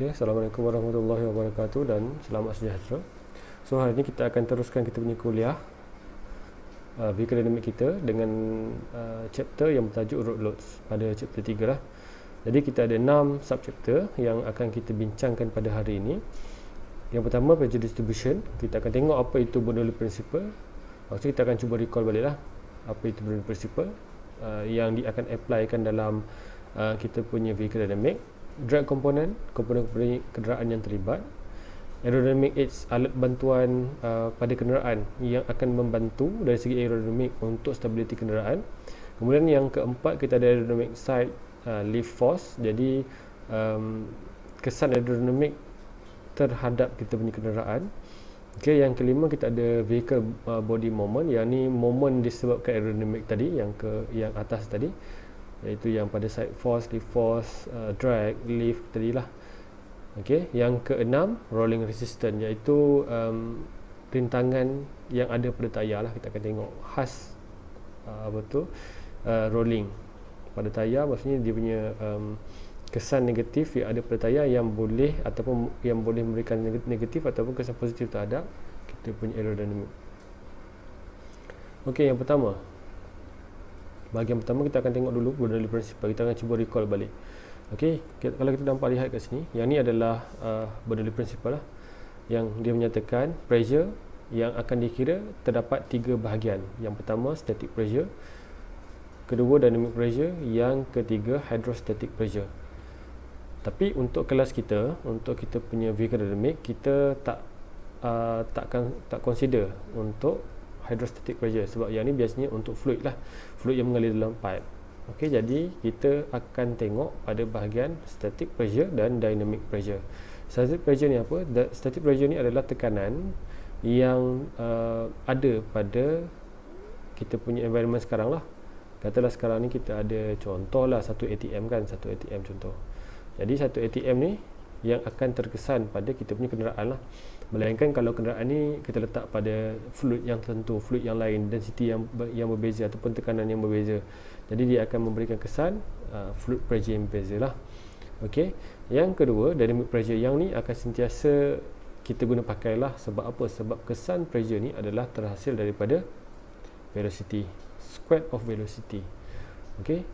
Okay, ya, Assalamualaikum warahmatullahi wabarakatuh dan selamat sejahtera. So hari ini kita akan teruskan kita punya kuliah uh, Vehicle kita dengan uh, chapter yang bertajuk Road Loads pada chapter 3 lah. Jadi kita ada 6 sub chapter yang akan kita bincangkan pada hari ini. Yang pertama pada distribution, kita akan tengok apa itu Bernoulli principle. Lepas kita akan cuba recall balik lah apa itu Bernoulli principle uh, yang di, akan applykan dalam uh, kita punya vehicle dynamic drag component, komponen-komponen kenderaan yang terlibat, aerodynamic aids, alat bantuan uh, pada kenderaan yang akan membantu dari segi aerodynamic untuk stabiliti kenderaan. Kemudian yang keempat kita ada aerodynamic side uh, lift force. Jadi um, kesan aerodynamic terhadap kita punya kenderaan. Okay, yang kelima kita ada vehicle uh, body moment, yang ni moment disebabkan aerodynamic tadi yang ke yang atas tadi iaitu yang pada side force, lift force, uh, drag, lift tadi lah. Okey, yang keenam rolling resistance iaitu um, rintangan yang ada pada tayar lah kita akan tengok khas uh, apa tu uh, rolling pada tayar maksudnya dia punya um, kesan negatif yang ada pada tayar yang boleh ataupun yang boleh memberikan negatif ataupun kesan positif terhadap kita punya aerodinamik. Okey, yang pertama, bahagian pertama kita akan tengok dulu dari prinsipal kita akan cuba recall balik okey kalau kita dapat lihat kat sini yang ni adalah uh, berdasarkan prinsipal lah yang dia menyatakan pressure yang akan dikira terdapat tiga bahagian yang pertama static pressure kedua dynamic pressure yang ketiga hydrostatic pressure tapi untuk kelas kita untuk kita punya vehicle dynamic kita tak uh, takkan tak consider untuk hydrostatic pressure sebab yang ni biasanya untuk fluid lah fluid yang mengalir dalam pipe ok jadi kita akan tengok pada bahagian static pressure dan dynamic pressure static pressure ni apa? The static pressure ni adalah tekanan yang uh, ada pada kita punya environment sekarang lah katalah sekarang ni kita ada contoh lah satu ATM kan satu ATM contoh jadi satu ATM ni yang akan terkesan pada kita punya kenderaan lah melainkan kalau kenderaan ni kita letak pada fluid yang tertentu, fluid yang lain, density yang yang berbeza ataupun tekanan yang berbeza jadi dia akan memberikan kesan uh, fluid pressure yang berbeza lah okay. yang kedua, dynamic pressure yang ni akan sentiasa kita guna pakailah sebab apa? sebab kesan pressure ni adalah terhasil daripada velocity square of velocity okay.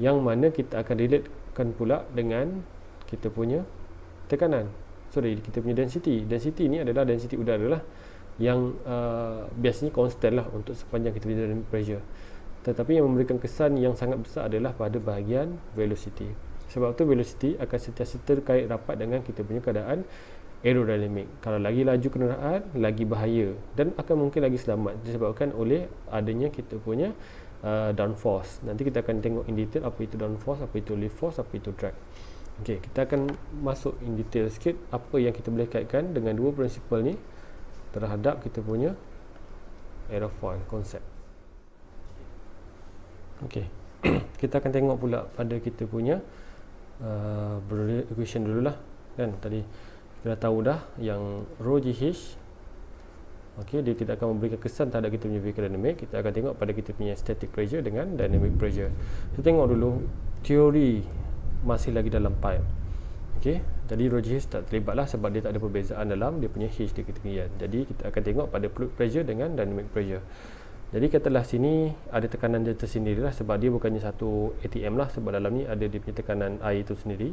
yang mana kita akan relatekan pula dengan kita punya tekanan sorry kita punya density density ni adalah density udara lah yang uh, biasanya constant lah untuk sepanjang kita punya pressure tetapi yang memberikan kesan yang sangat besar adalah pada bahagian velocity sebab tu velocity akan sentiasa terkait rapat dengan kita punya keadaan aerodynamic kalau lagi laju kenderaan lagi bahaya dan akan mungkin lagi selamat disebabkan oleh adanya kita punya uh, downforce nanti kita akan tengok in detail apa itu downforce apa itu lift force apa itu drag Okey, kita akan masuk in detail sikit apa yang kita boleh kaitkan dengan dua prinsipal ni terhadap kita punya aerofoil konsep. Okey. kita akan tengok pula pada kita punya uh, equation dululah kan tadi kita dah tahu dah yang rho gh okey dia tidak akan memberikan kesan terhadap kita punya vehicle dynamic kita akan tengok pada kita punya static pressure dengan dynamic pressure kita tengok dulu teori masih lagi dalam pile Okay. Jadi ROGH tak terlibatlah sebab dia tak ada perbezaan dalam dia punya H di ketinggian Jadi kita akan tengok pada fluid pressure dengan dynamic pressure Jadi katalah sini ada tekanan dia tersendiri lah sebab dia bukannya satu ATM lah Sebab dalam ni ada dia punya tekanan air itu sendiri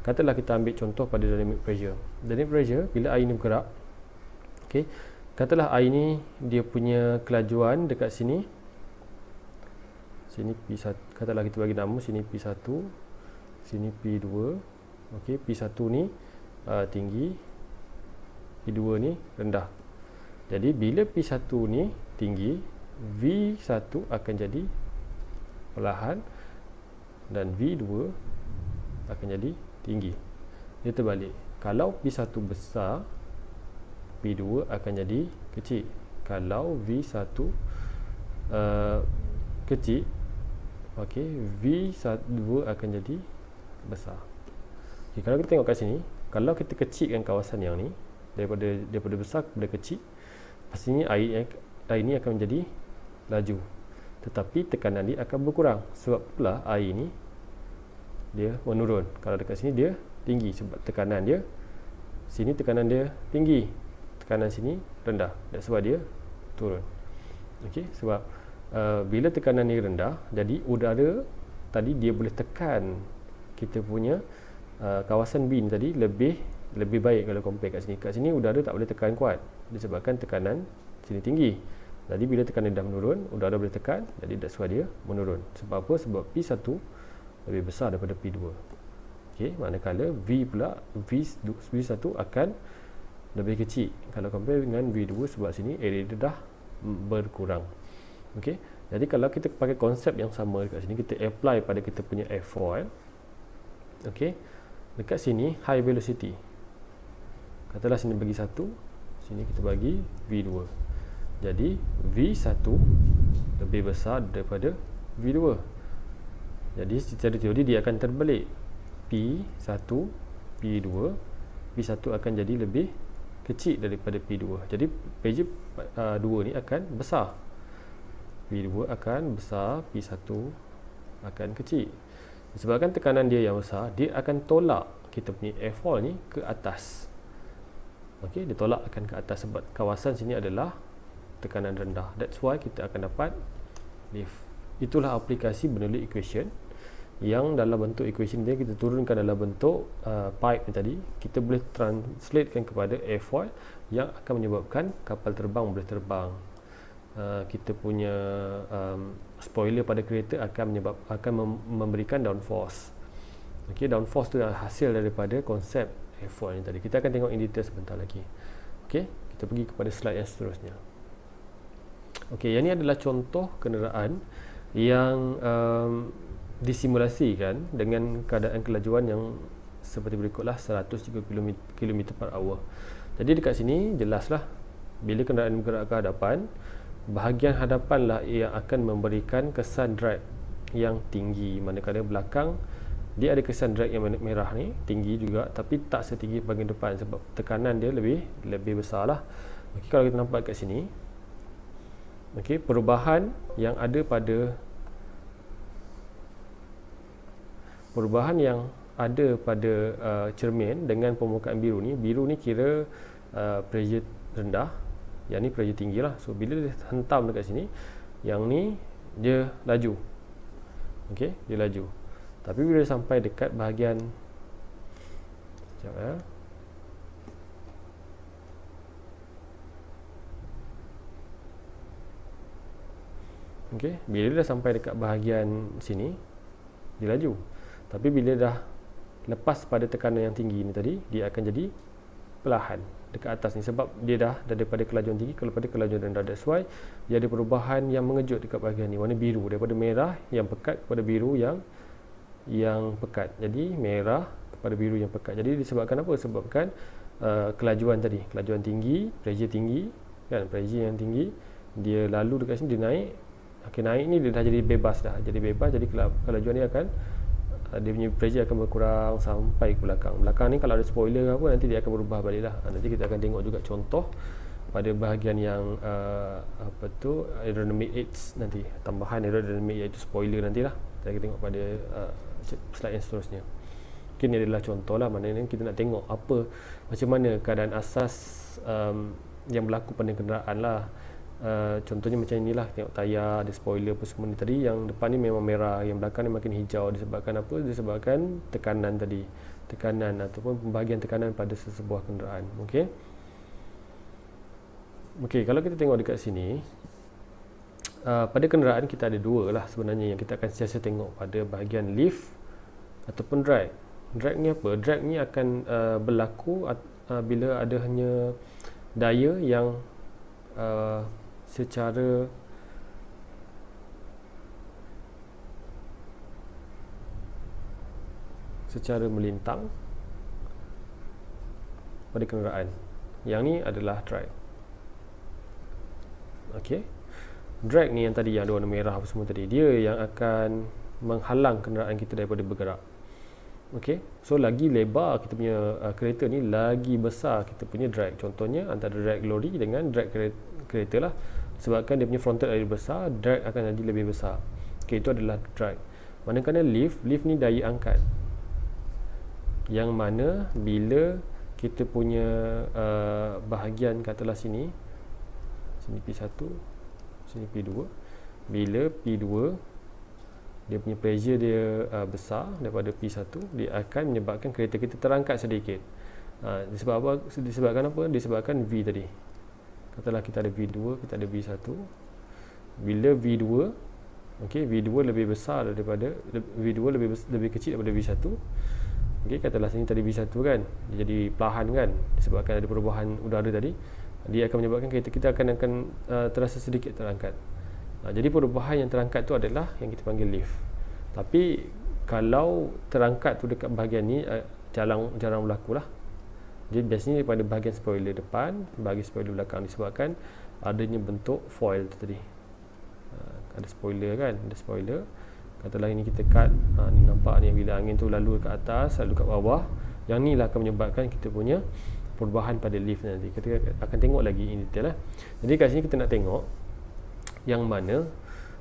Katalah kita ambil contoh pada dynamic pressure Dynamic pressure bila air ni bergerak okay. Katalah air ni dia punya kelajuan dekat sini Sini P1 Katalah kita bagi nama sini P1 sini P2 ok, P1 ni uh, tinggi P2 ni rendah jadi bila P1 ni tinggi V1 akan jadi perlahan dan V2 akan jadi tinggi dia terbalik kalau P1 besar P2 akan jadi kecil kalau V1 uh, kecil okay V1 akan jadi besar. Okay, kalau kita tengok kat sini, kalau kita kecilkan kawasan yang ni daripada daripada besar kepada kecil, pastinya air air ni akan menjadi laju. Tetapi tekanan dia akan berkurang sebab pula air ni dia menurun. Kalau dekat sini dia tinggi sebab tekanan dia sini tekanan dia tinggi. Tekanan sini rendah. That's why dia turun. Okey, sebab uh, bila tekanan ni rendah, jadi udara tadi dia boleh tekan kita punya uh, kawasan bin tadi lebih lebih baik kalau compare kat sini kat sini udara tak boleh tekan kuat disebabkan tekanan sini tinggi jadi bila tekanan dah menurun udara boleh tekan jadi that's why dia menurun sebab apa sebab P1 lebih besar daripada P2 Okey, manakala V pula V, V1 akan lebih kecil kalau compare dengan V2 sebab sini area dia dah berkurang Okey, jadi kalau kita pakai konsep yang sama dekat sini kita apply pada kita punya F4 eh okey dekat sini high velocity katalah sini bagi satu, sini kita bagi V2 jadi V1 lebih besar daripada V2 jadi secara teori dia akan terbalik P1 P2 V1 akan jadi lebih kecil daripada P2 jadi page uh, 2 ni akan besar P 2 akan besar P1 akan kecil Sebabkan tekanan dia yang besar, dia akan tolak kita punya airfall ni ke atas. Okey, dia tolak akan ke atas sebab kawasan sini adalah tekanan rendah. That's why kita akan dapat lift. Itulah aplikasi Bernoulli equation yang dalam bentuk equation dia kita turunkan dalam bentuk uh, pipe ni tadi, kita boleh translatekan kepada airfoil yang akan menyebabkan kapal terbang boleh terbang. Uh, kita punya um, spoiler pada kereta akan menyebab akan memberikan downforce. Okey, downforce tu adalah hasil daripada konsep airfoil yang tadi. Kita akan tengok in detail sebentar lagi. Okey, kita pergi kepada slide yang seterusnya. Okey, yang ini adalah contoh kenderaan yang um, disimulasikan dengan keadaan kelajuan yang seperti berikutlah 130 km per hour. Jadi dekat sini jelaslah bila kenderaan bergerak ke hadapan bahagian hadapan lah yang akan memberikan kesan drag yang tinggi manakala belakang dia ada kesan drag yang merah ni tinggi juga tapi tak setinggi bahagian depan sebab tekanan dia lebih lebih besar lah. Okay, kalau kita nampak kat sini okay perubahan yang ada pada perubahan yang ada pada uh, cermin dengan permukaan biru ni biru ni kira uh, pressure rendah yang ni pressure tinggi lah so bila dia hentam dekat sini yang ni dia laju ok dia laju tapi bila dia sampai dekat bahagian sekejap ya eh. ok bila dia sampai dekat bahagian sini dia laju tapi bila dah lepas pada tekanan yang tinggi ni tadi dia akan jadi perlahan dekat atas ni sebab dia dah daripada kelajuan tinggi kepada kelajuan rendah that's why dia ada perubahan yang mengejut dekat bahagian ni warna biru daripada merah yang pekat kepada biru yang yang pekat jadi merah kepada biru yang pekat jadi disebabkan apa sebabkan uh, kelajuan tadi kelajuan tinggi pressure tinggi kan pressure yang tinggi dia lalu dekat sini dia naik okey naik ni dia dah jadi bebas dah jadi bebas jadi kelajuan dia akan dia punya pressure akan berkurang sampai ke belakang belakang ni kalau ada spoiler apa nanti dia akan berubah balik lah ha, nanti kita akan tengok juga contoh pada bahagian yang uh, apa tu aerodynamic aids nanti tambahan aerodynamic iaitu spoiler nanti lah kita akan tengok pada uh, slide yang seterusnya ok ni adalah contoh lah mana ni kita nak tengok apa macam mana keadaan asas um, yang berlaku pada kenderaan lah Eh, contohnya macam inilah tengok tayar ada spoiler apa semua ni tadi yang depan ni memang merah yang belakang ni makin hijau disebabkan apa disebabkan tekanan tadi tekanan ataupun pembahagian tekanan pada sesebuah kenderaan okey okey kalau kita tengok dekat sini Uh, pada kenderaan kita ada dua lah sebenarnya yang kita akan sentiasa tengok pada bahagian lift ataupun drag drag ni apa? drag ni akan uh, berlaku uh, bila ada hanya daya yang uh, secara secara melintang pada kenderaan yang ni adalah drag ok drag ni yang tadi yang ada warna merah apa semua tadi dia yang akan menghalang kenderaan kita daripada bergerak ok so lagi lebar kita punya uh, kereta ni lagi besar kita punya drag contohnya antara drag lori dengan drag kereta, kereta lah sebabkan dia punya frontal lebih besar drag akan jadi lebih besar ok itu adalah drag manakala lift lift ni daya angkat yang mana bila kita punya uh, bahagian katalah sini sini P1 sini P2 bila P2 dia punya pressure dia uh, besar daripada P1 dia akan menyebabkan kereta kita terangkat sedikit uh, disebabkan, disebabkan apa? disebabkan V tadi katalah kita ada V2 kita ada V1 bila V2 okey V2 lebih besar daripada V2 lebih lebih kecil daripada V1 okey katalah sini tadi V1 kan dia jadi pelahan kan disebabkan ada perubahan udara tadi dia akan menyebabkan kita kita akan akan uh, terasa sedikit terangkat uh, jadi perubahan yang terangkat tu adalah yang kita panggil lift tapi kalau terangkat tu dekat bahagian ni uh, jarang jarang berlaku lah jadi biasanya daripada bahagian spoiler depan, bahagian spoiler belakang disebabkan adanya bentuk foil tadi. Ah, ada spoiler kan, ada spoiler. Katalah ini kita cut, ah, ni nampak ni bila angin tu lalu ke atas, lalu ke bawah. Yang ni lah akan menyebabkan kita punya perubahan pada lift nanti. Kita akan tengok lagi in detail lah. Jadi kat sini kita nak tengok yang mana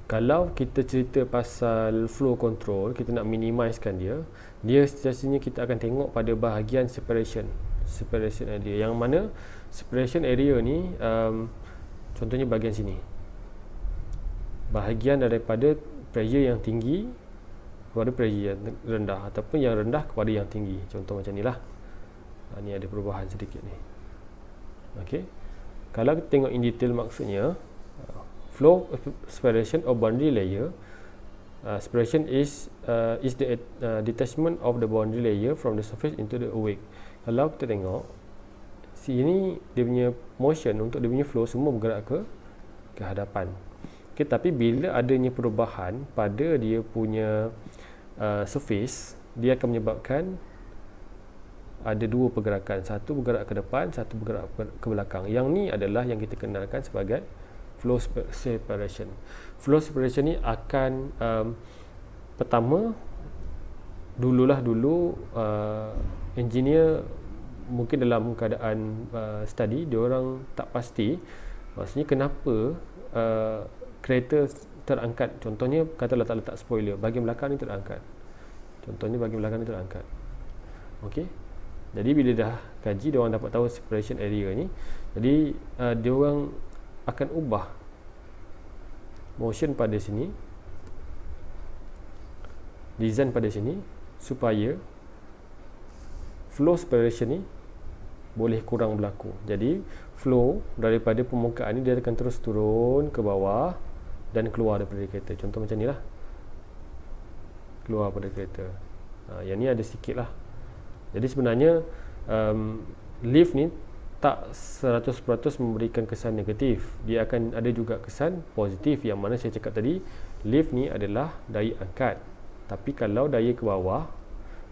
kalau kita cerita pasal flow control, kita nak minimiskan dia. Dia sejatinya kita akan tengok pada bahagian separation separation area yang mana separation area ni um, contohnya bahagian sini bahagian daripada pressure yang tinggi kepada pressure yang rendah ataupun yang rendah kepada yang tinggi contoh macam ni lah ha, ni ada perubahan sedikit ni ok kalau kita tengok in detail maksudnya flow separation or boundary layer Uh, separation is uh, is the uh, detachment of the boundary layer from the surface into the awake kalau kita tengok sini dia punya motion untuk dia punya flow semua bergerak ke ke hadapan okay, tapi bila adanya perubahan pada dia punya uh, surface dia akan menyebabkan ada dua pergerakan satu bergerak ke depan satu bergerak ke belakang yang ni adalah yang kita kenalkan sebagai flow separation flow separation ni akan um, pertama dululah dulu uh, engineer mungkin dalam keadaan uh, study dia orang tak pasti maksudnya kenapa uh, kereta terangkat contohnya katalah tak letak spoiler bahagian belakang ni terangkat contohnya bahagian belakang ni terangkat okey jadi bila dah kaji dia orang dapat tahu separation area ni jadi uh, dia orang akan ubah motion pada sini design pada sini supaya flow separation ni boleh kurang berlaku. Jadi flow daripada permukaan ni dia akan terus turun ke bawah dan keluar daripada kereta. Contoh macam ni lah. Keluar daripada kereta. Ha, yang ni ada sikit lah. Jadi sebenarnya um, lift ni tak 100% memberikan kesan negatif. Dia akan ada juga kesan positif yang mana saya cakap tadi lift ni adalah daya angkat. Tapi kalau daya ke bawah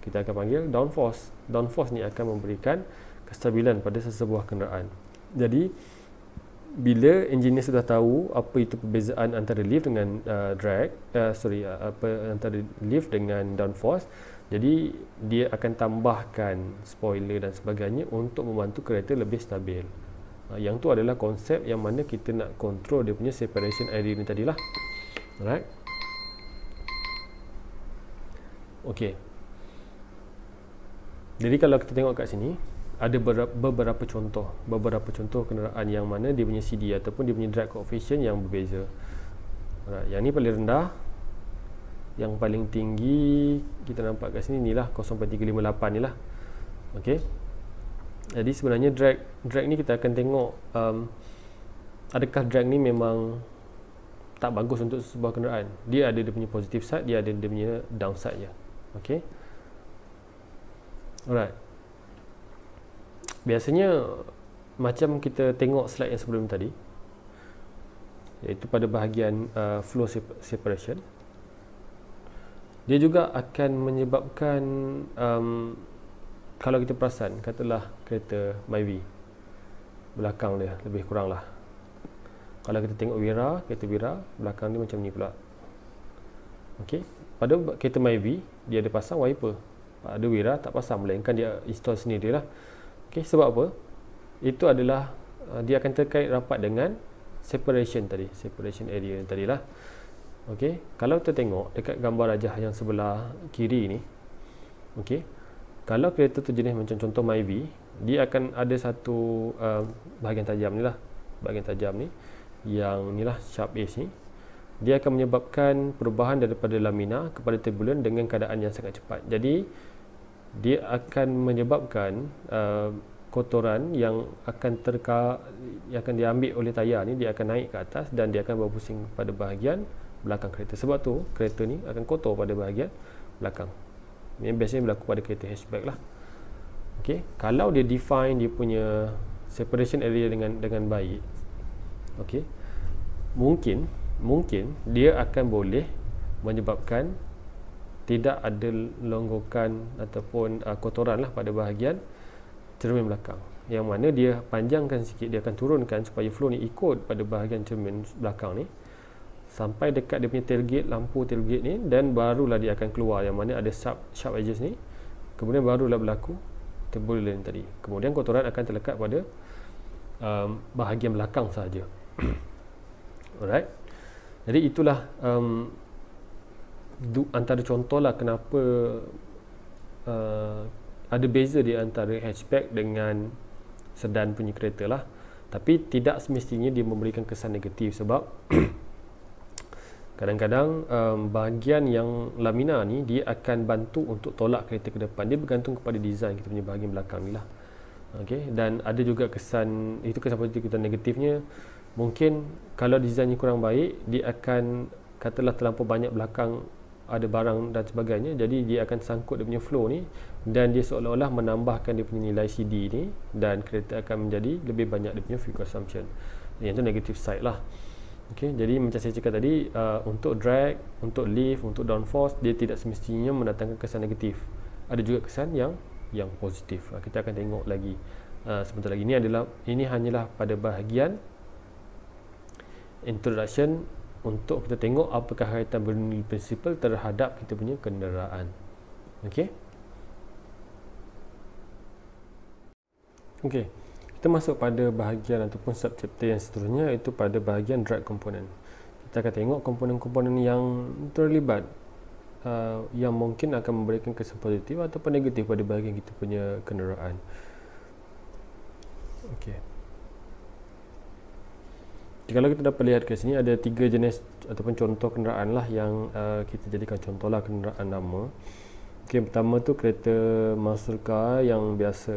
kita akan panggil downforce downforce ni akan memberikan kestabilan pada sesebuah kenderaan. Jadi bila engineer sudah tahu apa itu perbezaan antara lift dengan uh, drag, uh, sorry uh, apa antara lift dengan downforce, jadi dia akan tambahkan spoiler dan sebagainya untuk membantu kereta lebih stabil. Uh, yang tu adalah konsep yang mana kita nak control dia punya separation area ni tadilah. Alright. Okay. Jadi kalau kita tengok kat sini ada beberapa contoh beberapa contoh kenderaan yang mana dia punya CD ataupun dia punya drag coefficient yang berbeza. Alright, yang ni paling rendah yang paling tinggi kita nampak kat sini inilah 0.358 nilah. Okey. Jadi sebenarnya drag drag ni kita akan tengok um, adakah drag ni memang tak bagus untuk sebuah kenderaan. Dia ada dia punya positive side, dia ada dia punya downside ya. Okey. Alright. Biasanya macam kita tengok slide yang sebelum tadi iaitu pada bahagian uh, flow separation dia juga akan menyebabkan um, kalau kita perasan katalah kereta Myvi belakang dia lebih kurang lah kalau kita tengok Wira kereta Wira belakang dia macam ni pula ok pada kereta Myvi dia ada pasang wiper ada way lah tak pasang melainkan dia install sendiri lah okay, sebab apa itu adalah uh, dia akan terkait rapat dengan separation tadi separation area yang tadi lah okay, kalau kita tengok dekat gambar rajah yang sebelah kiri ni okay, kalau kereta tu jenis macam contoh Myvi dia akan ada satu uh, bahagian tajam ni lah bahagian tajam ni yang ni lah sharp edge ni dia akan menyebabkan perubahan daripada lamina kepada turbulent dengan keadaan yang sangat cepat jadi dia akan menyebabkan uh, kotoran yang akan terka yang akan diambil oleh tayar ni dia akan naik ke atas dan dia akan berpusing pada bahagian belakang kereta sebab tu kereta ni akan kotor pada bahagian belakang yang biasanya berlaku pada kereta hatchback lah Okay. kalau dia define dia punya separation area dengan dengan baik okey mungkin mungkin dia akan boleh menyebabkan tidak ada longgokan ataupun uh, kotoran lah pada bahagian cermin belakang yang mana dia panjangkan sikit dia akan turunkan supaya flow ni ikut pada bahagian cermin belakang ni sampai dekat dia punya tailgate lampu tailgate ni dan barulah dia akan keluar yang mana ada sharp, sharp edges ni kemudian barulah berlaku turbulent tadi kemudian kotoran akan terlekat pada um, bahagian belakang sahaja alright jadi itulah um, du, antara lah kenapa uh, ada beza di antara hatchback dengan sedan punya kereta lah tapi tidak semestinya dia memberikan kesan negatif sebab kadang-kadang um, bahagian yang lamina ni dia akan bantu untuk tolak kereta ke depan dia bergantung kepada design kita punya bahagian belakang ni lah okay? dan ada juga kesan itu kesan positif dan negatifnya mungkin kalau desainnya kurang baik dia akan katalah terlampau banyak belakang ada barang dan sebagainya jadi dia akan sangkut dia punya flow ni dan dia seolah-olah menambahkan dia punya nilai CD ni dan kereta akan menjadi lebih banyak dia punya fuel consumption yang tu negative side lah Okay, jadi macam saya cakap tadi uh, untuk drag, untuk lift, untuk downforce dia tidak semestinya mendatangkan kesan negatif ada juga kesan yang yang positif uh, kita akan tengok lagi uh, sebentar lagi ini adalah ini hanyalah pada bahagian introduction untuk kita tengok apakah kaitan Bernoulli Principle terhadap kita punya kenderaan. Okey. Okey. Kita masuk pada bahagian ataupun subchapter yang seterusnya iaitu pada bahagian drag component. Kita akan tengok komponen-komponen yang terlibat uh, yang mungkin akan memberikan kesan positif ataupun negatif pada bahagian kita punya kenderaan. Okey kalau kita dapat lihat ke sini ada tiga jenis ataupun contoh kenderaan lah yang uh, kita jadikan contoh lah kenderaan nama ok pertama tu kereta muscle car yang biasa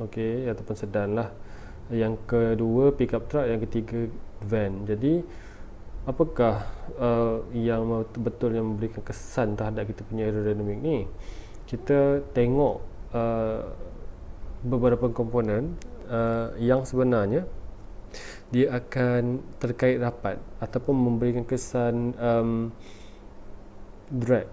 ok ataupun sedan lah yang kedua pickup truck yang ketiga van jadi apakah uh, yang betul yang memberikan kesan terhadap kita punya aerodynamic ni kita tengok uh, beberapa komponen uh, yang sebenarnya dia akan terkait rapat ataupun memberikan kesan um, drag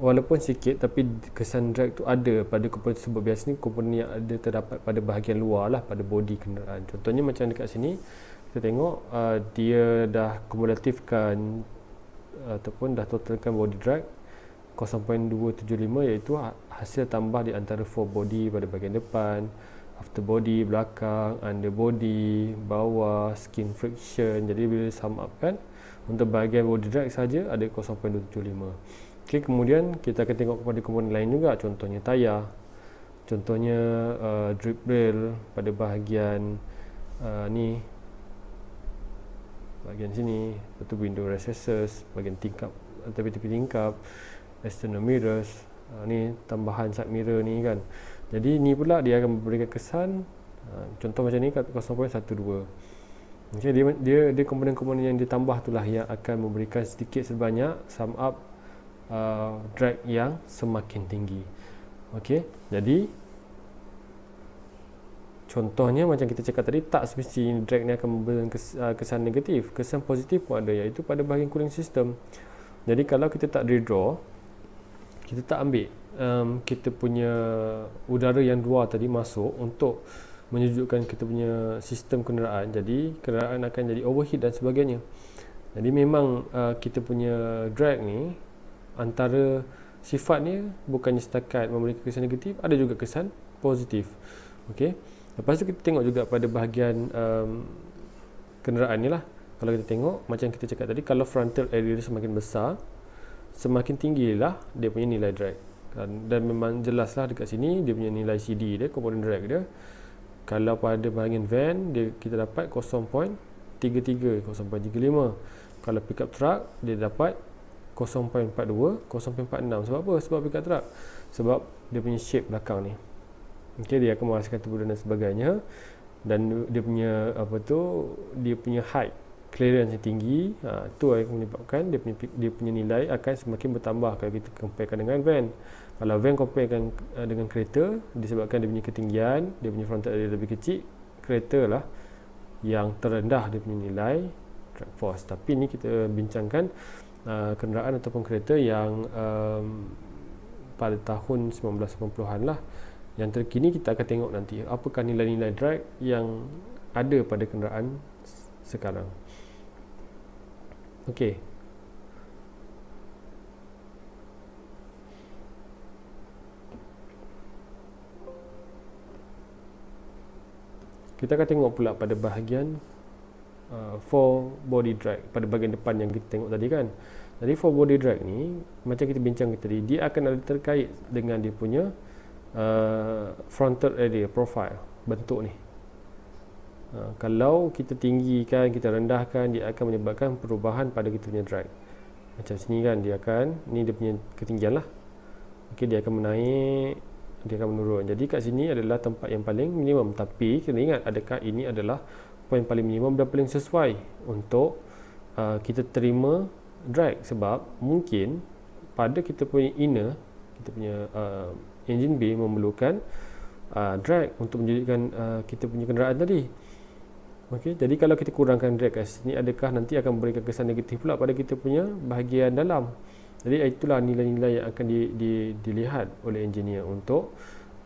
walaupun sikit tapi kesan drag tu ada pada komponen tersebut biasanya komponen yang ada terdapat pada bahagian luar lah pada body kenderaan contohnya macam dekat sini kita tengok uh, dia dah kumulatifkan uh, ataupun dah totalkan body drag 0.275 iaitu ha-, hasil tambah di antara four body pada bahagian depan after body belakang under body bawah skin friction jadi bila sum up kan untuk bahagian body drag saja ada 0.275 ok kemudian kita akan tengok kepada komponen lain juga contohnya tayar contohnya uh, drip rail pada bahagian uh, ni bahagian sini itu window recesses bahagian tingkap atau tepi-tepi tingkap external mirrors uh, ni tambahan side mirror ni kan jadi ni pula dia akan memberikan kesan ha, contoh macam ni kat 0.12 okay, dia, dia, dia komponen-komponen yang ditambah itulah yang akan memberikan sedikit sebanyak sum up uh, drag yang semakin tinggi ok, jadi contohnya macam kita cakap tadi tak semestinya drag ni akan memberikan uh, kesan negatif kesan positif pun ada iaitu pada bahagian cooling system jadi kalau kita tak redraw kita tak ambil um, kita punya udara yang luar tadi masuk untuk menyejukkan kita punya sistem kenderaan jadi kenderaan akan jadi overheat dan sebagainya jadi memang uh, kita punya drag ni antara sifatnya bukannya setakat memberikan kesan negatif ada juga kesan positif okay. lepas tu kita tengok juga pada bahagian um, kenderaan ni lah kalau kita tengok macam kita cakap tadi kalau frontal area semakin besar semakin tinggilah dia punya nilai drag dan, dan memang jelaslah dekat sini dia punya nilai CD dia komponen drag dia kalau pada bahagian van dia kita dapat 0.33 0.35 kalau pickup truck dia dapat 0.42 0.46 sebab apa sebab pickup truck sebab dia punya shape belakang ni okey dia akan menghasilkan tubuh dan sebagainya dan dia punya apa tu dia punya height clearance yang tinggi uh, ha, tu menyebabkan dia punya, dia punya nilai akan semakin bertambah kalau kita comparekan dengan van kalau van comparekan uh, eh, dengan kereta disebabkan dia punya ketinggian dia punya frontal area lebih kecil kereta lah yang terendah dia punya nilai track force tapi ni kita bincangkan uh, kenderaan ataupun kereta yang um, pada tahun 1980-an lah yang terkini kita akan tengok nanti apakah nilai-nilai drag yang ada pada kenderaan sekarang Okey. Kita akan tengok pula pada bahagian uh, for body drag pada bahagian depan yang kita tengok tadi kan. Jadi for body drag ni macam kita bincang tadi dia akan ada terkait dengan dia punya uh, frontal area profile bentuk ni Ha, kalau kita tinggikan, kita rendahkan, dia akan menyebabkan perubahan pada kita punya drag. Macam sini kan, dia akan, ni dia punya ketinggian lah. Okay, dia akan menaik, dia akan menurun. Jadi kat sini adalah tempat yang paling minimum. Tapi kita ingat adakah ini adalah point paling minimum dan paling sesuai untuk uh, kita terima drag. Sebab mungkin pada kita punya inner, kita punya uh, engine bay memerlukan uh, drag untuk menjadikan uh, kita punya kenderaan tadi. Okey, jadi kalau kita kurangkan drag kat sini adakah nanti akan memberikan kesan negatif pula pada kita punya bahagian dalam. Jadi itulah nilai-nilai yang akan di, di, dilihat oleh engineer untuk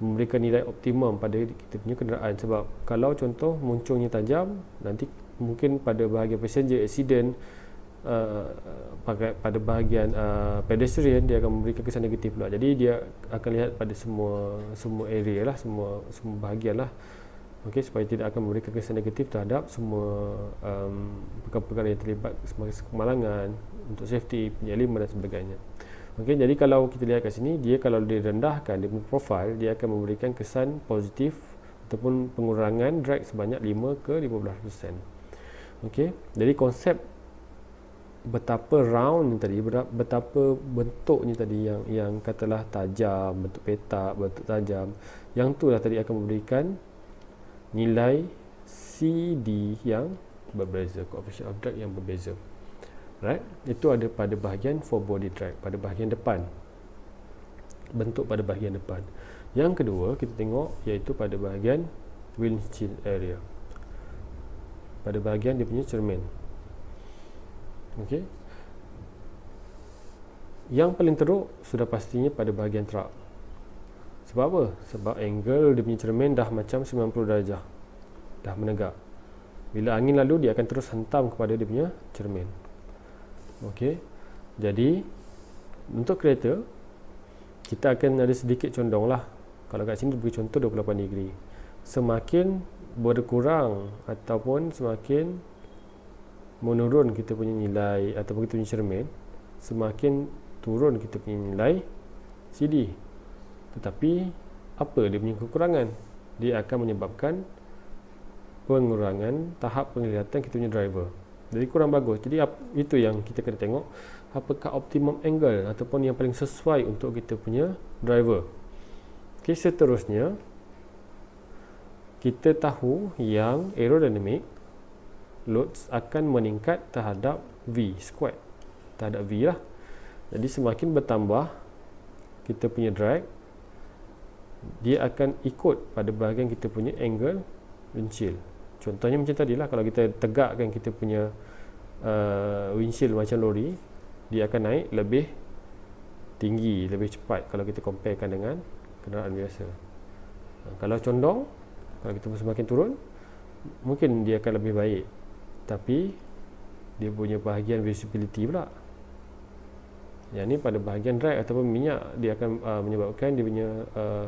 memberikan nilai optimum pada kita punya kenderaan sebab kalau contoh muncungnya tajam nanti mungkin pada bahagian passenger accident uh, pakai uh, pada bahagian uh, pedestrian dia akan memberikan kesan negatif pula jadi dia akan lihat pada semua semua area lah semua semua bahagian lah okay, supaya tidak akan memberikan kesan negatif terhadap semua um, perkara-perkara yang terlibat semasa kemalangan untuk safety, penyelima dan sebagainya okay, jadi kalau kita lihat kat sini dia kalau direndahkan di profil dia akan memberikan kesan positif ataupun pengurangan drag sebanyak 5 ke 15% okay, jadi konsep betapa round ni tadi betapa bentuknya tadi yang yang katalah tajam bentuk petak bentuk tajam yang tu lah tadi akan memberikan nilai CD yang berbeza coefficient of drag yang berbeza right itu ada pada bahagian for body drag pada bahagian depan bentuk pada bahagian depan yang kedua kita tengok iaitu pada bahagian windshield area pada bahagian dia punya cermin okey yang paling teruk sudah pastinya pada bahagian truck sebab apa? Sebab angle dia punya cermin dah macam 90 darjah. Dah menegak. Bila angin lalu dia akan terus hentam kepada dia punya cermin. Okey. Jadi untuk kereta kita akan ada sedikit condong lah kalau kat sini beri contoh 28 degree semakin berkurang ataupun semakin menurun kita punya nilai ataupun kita punya cermin semakin turun kita punya nilai CD tetapi apa dia punya kekurangan dia akan menyebabkan pengurangan tahap penglihatan kita punya driver jadi kurang bagus jadi itu yang kita kena tengok apakah optimum angle ataupun yang paling sesuai untuk kita punya driver ok seterusnya kita tahu yang aerodynamic loads akan meningkat terhadap V squared terhadap V lah jadi semakin bertambah kita punya drag dia akan ikut pada bahagian kita punya angle windshield contohnya macam tadi lah kalau kita tegakkan kita punya uh, windshield macam lori dia akan naik lebih tinggi lebih cepat kalau kita comparekan dengan kenderaan biasa ha, kalau condong kalau kita semakin turun mungkin dia akan lebih baik tapi dia punya bahagian visibility pula yang ni pada bahagian drag ataupun minyak dia akan uh, menyebabkan dia punya uh,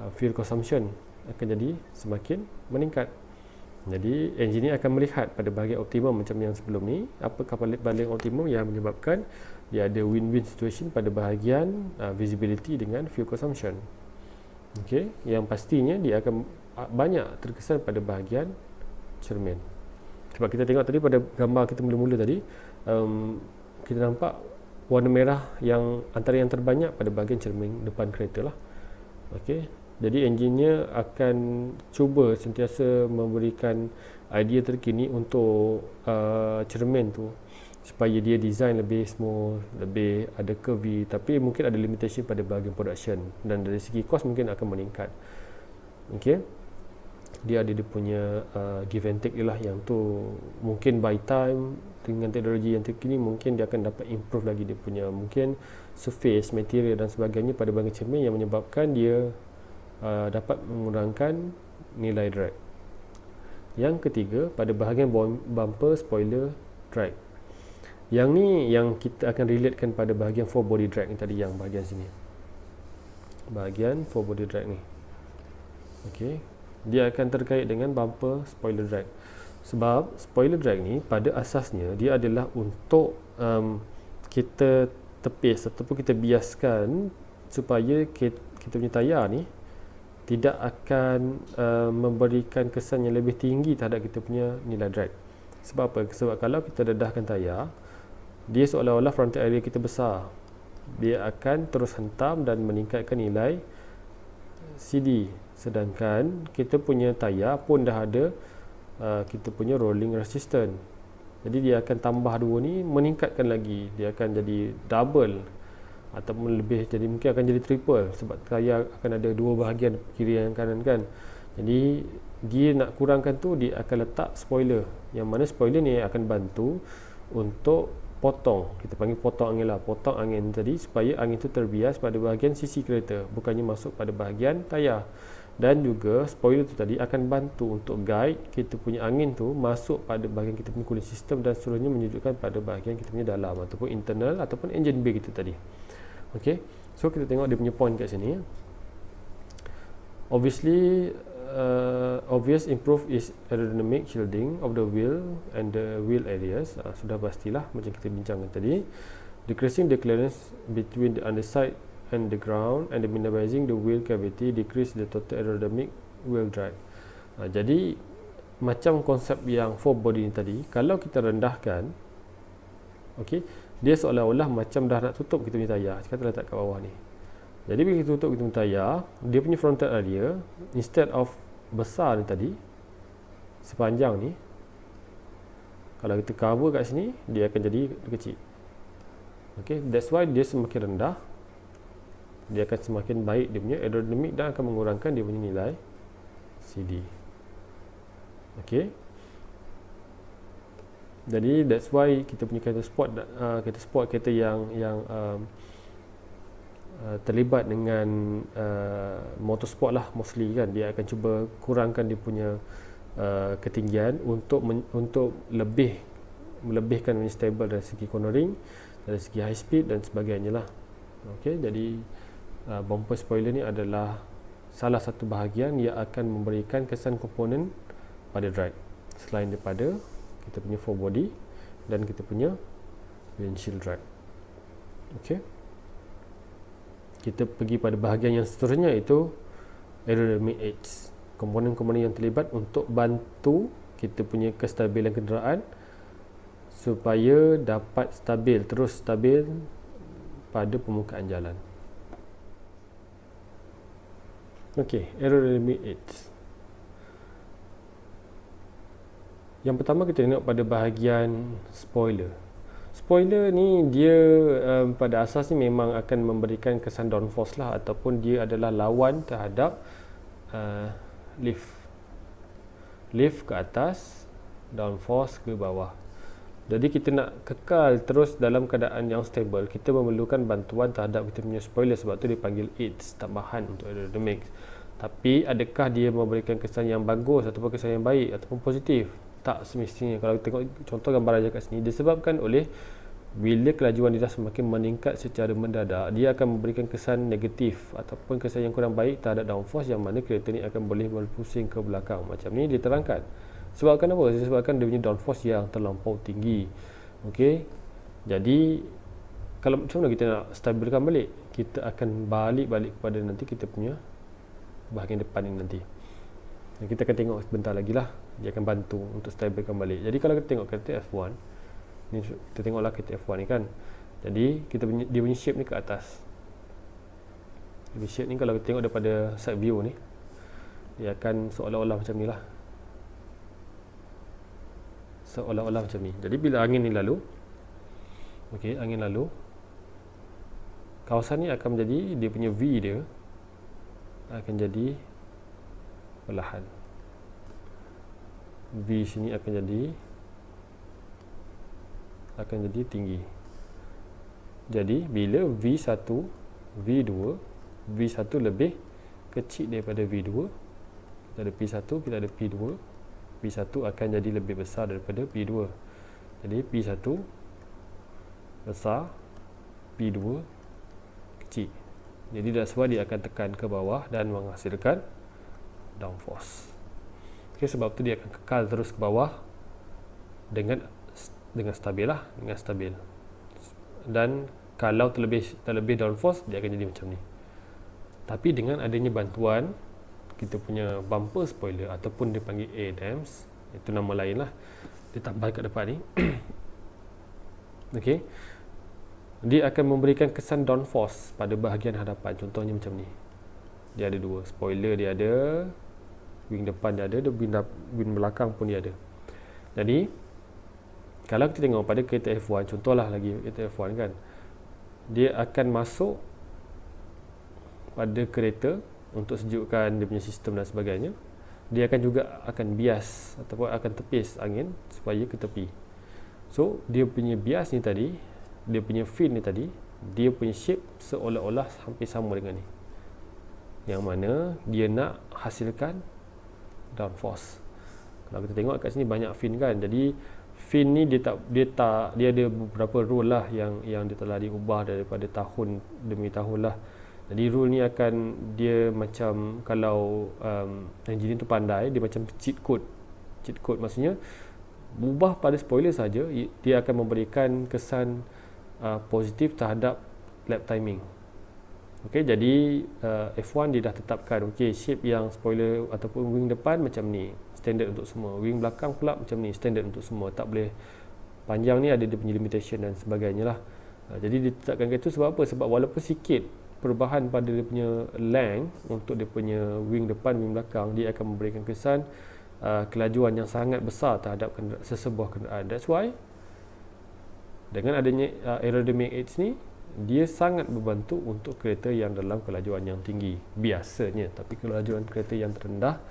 uh, fuel consumption akan jadi semakin meningkat jadi engineer akan melihat pada bahagian optimum macam yang sebelum ni apa apakah paling optimum yang menyebabkan dia ada win-win situation pada bahagian uh, visibility dengan fuel consumption Okey, yang pastinya dia akan uh, banyak terkesan pada bahagian cermin sebab kita tengok tadi pada gambar kita mula-mula tadi um, kita nampak warna merah yang antara yang terbanyak pada bahagian cermin depan kereta lah. okay. Jadi enjinnya akan cuba sentiasa memberikan idea terkini untuk uh, cermin tu supaya dia design lebih smooth, lebih ada curvy tapi mungkin ada limitation pada bahagian production dan dari segi kos mungkin akan meningkat. okay dia ada dia punya uh, give and take lah yang tu mungkin by time dengan teknologi yang terkini mungkin dia akan dapat improve lagi dia punya mungkin surface material dan sebagainya pada bahagian cermin yang menyebabkan dia uh, dapat mengurangkan nilai drag yang ketiga pada bahagian bumper spoiler drag yang ni yang kita akan relatekan pada bahagian four body drag ni tadi yang bahagian sini bahagian four body drag ni Okey, dia akan terkait dengan bumper spoiler drag sebab spoiler drag ni pada asasnya dia adalah untuk um, kita tepis ataupun kita biaskan supaya kita punya tayar ni tidak akan uh, memberikan kesan yang lebih tinggi terhadap kita punya nilai drag sebab apa? sebab kalau kita dedahkan tayar dia seolah-olah front area kita besar dia akan terus hentam dan meningkatkan nilai CD sedangkan kita punya tayar pun dah ada uh, kita punya rolling resistance jadi dia akan tambah dua ni meningkatkan lagi dia akan jadi double ataupun lebih jadi mungkin akan jadi triple sebab tayar akan ada dua bahagian kiri dan kanan kan jadi dia nak kurangkan tu dia akan letak spoiler yang mana spoiler ni akan bantu untuk potong kita panggil potong angin lah potong angin tadi supaya angin tu terbias pada bahagian sisi kereta bukannya masuk pada bahagian tayar dan juga spoiler tu tadi akan bantu untuk guide kita punya angin tu masuk pada bahagian kita punya cooling system dan seluruhnya menyejukkan pada bahagian kita punya dalam ataupun internal ataupun engine bay kita tadi ok so kita tengok dia punya point kat sini obviously uh, obvious improve is aerodynamic shielding of the wheel and the wheel areas uh, sudah pastilah macam kita bincangkan tadi decreasing the clearance between the underside and the ground and minimizing the wheel cavity decrease the total aerodynamic wheel drive. Ha, jadi macam konsep yang four body ni tadi, kalau kita rendahkan okey, dia seolah-olah macam dah nak tutup kita punya tayar. Kita letak letak kat bawah ni. Jadi bila kita tutup kita punya tayar, dia punya frontal area instead of besar ni tadi sepanjang ni kalau kita cover kat sini dia akan jadi kecil. Okey, that's why dia semakin rendah dia akan semakin baik dia punya aerodinamik dan akan mengurangkan dia punya nilai CD Okey. jadi that's why kita punya kereta sport uh, ah, kereta sport kereta yang yang um, uh, terlibat dengan uh, motorsport lah mostly kan dia akan cuba kurangkan dia punya uh, ketinggian untuk men- untuk lebih melebihkan stable dari segi cornering dari segi high speed dan sebagainya lah Okey, jadi Ah, bumper spoiler ni adalah salah satu bahagian yang akan memberikan kesan komponen pada drag selain daripada kita punya body dan kita punya windshield drag ok kita pergi pada bahagian yang seterusnya iaitu aerodynamic aids komponen-komponen yang terlibat untuk bantu kita punya kestabilan kenderaan supaya dapat stabil terus stabil pada permukaan jalan Okey, error limit 8. Yang pertama kita tengok pada bahagian spoiler. Spoiler ni dia um, pada asas ni memang akan memberikan kesan downforce lah ataupun dia adalah lawan terhadap uh, lift. Lift ke atas, downforce ke bawah. Jadi kita nak kekal terus dalam keadaan yang stable, kita memerlukan bantuan terhadap kita punya spoiler sebab tu dipanggil aids tambahan untuk aerodynamics. Tapi adakah dia memberikan kesan yang bagus ataupun kesan yang baik ataupun positif? Tak semestinya. Kalau kita tengok contoh gambar aja kat sini, disebabkan oleh bila kelajuan dia semakin meningkat secara mendadak, dia akan memberikan kesan negatif ataupun kesan yang kurang baik terhadap downforce yang mana kereta ni akan boleh berpusing ke belakang. Macam ni diterangkan sebabkan apa sebabkan dia punya downforce yang terlampau tinggi okey jadi kalau macam mana kita nak stabilkan balik kita akan balik balik kepada nanti kita punya bahagian depan ini nanti dan kita akan tengok sebentar lagi lah dia akan bantu untuk stabilkan balik jadi kalau kita tengok kereta F1 ni, kita tengoklah kereta F1 ni kan jadi kita punya, dia punya shape ni ke atas jadi shape ni kalau kita tengok daripada side view ni dia akan seolah-olah macam ni lah seolah-olah macam ni jadi bila angin ni lalu okey angin lalu kawasan ni akan menjadi dia punya V dia akan jadi perlahan V sini akan jadi akan jadi tinggi jadi bila V1 V2 V1 lebih kecil daripada V2 kita ada P1 kita ada P2 P1 akan jadi lebih besar daripada P2 jadi P1 besar P2 kecil jadi that's why dia akan tekan ke bawah dan menghasilkan downforce okay, sebab tu dia akan kekal terus ke bawah dengan dengan stabil lah dengan stabil dan kalau terlebih terlebih downforce dia akan jadi macam ni tapi dengan adanya bantuan kita punya bumper spoiler ataupun dia panggil ADAMS itu nama lain lah dia baik kat depan ni ok dia akan memberikan kesan downforce pada bahagian hadapan contohnya macam ni dia ada dua spoiler dia ada wing depan dia ada dia wing, wing belakang pun dia ada jadi kalau kita tengok pada kereta F1 contohlah lagi kereta F1 kan dia akan masuk pada kereta untuk sejukkan dia punya sistem dan sebagainya dia akan juga akan bias ataupun akan tepis angin supaya ke tepi so dia punya bias ni tadi dia punya fin ni tadi dia punya shape seolah-olah hampir sama dengan ni yang mana dia nak hasilkan downforce kalau kita tengok kat sini banyak fin kan jadi fin ni dia tak dia tak dia ada beberapa rule lah yang yang dia telah diubah daripada tahun demi tahun lah jadi rule ni akan dia macam kalau um, engineer tu pandai dia macam cheat code. Cheat code maksudnya ubah pada spoiler saja dia akan memberikan kesan uh, positif terhadap lap timing. Okey jadi uh, F1 dia dah tetapkan okey shape yang spoiler ataupun wing depan macam ni standard untuk semua wing belakang pula macam ni standard untuk semua tak boleh panjang ni ada dia punya limitation dan sebagainya lah uh, jadi dia tetapkan gitu sebab apa sebab walaupun sikit perubahan pada dia punya length untuk dia punya wing depan wing belakang dia akan memberikan kesan uh, kelajuan yang sangat besar terhadap kendera- sesebuah kenderaan that's why dengan adanya uh, aerodynamic aids ni dia sangat membantu untuk kereta yang dalam kelajuan yang tinggi biasanya tapi kelajuan kereta yang terendah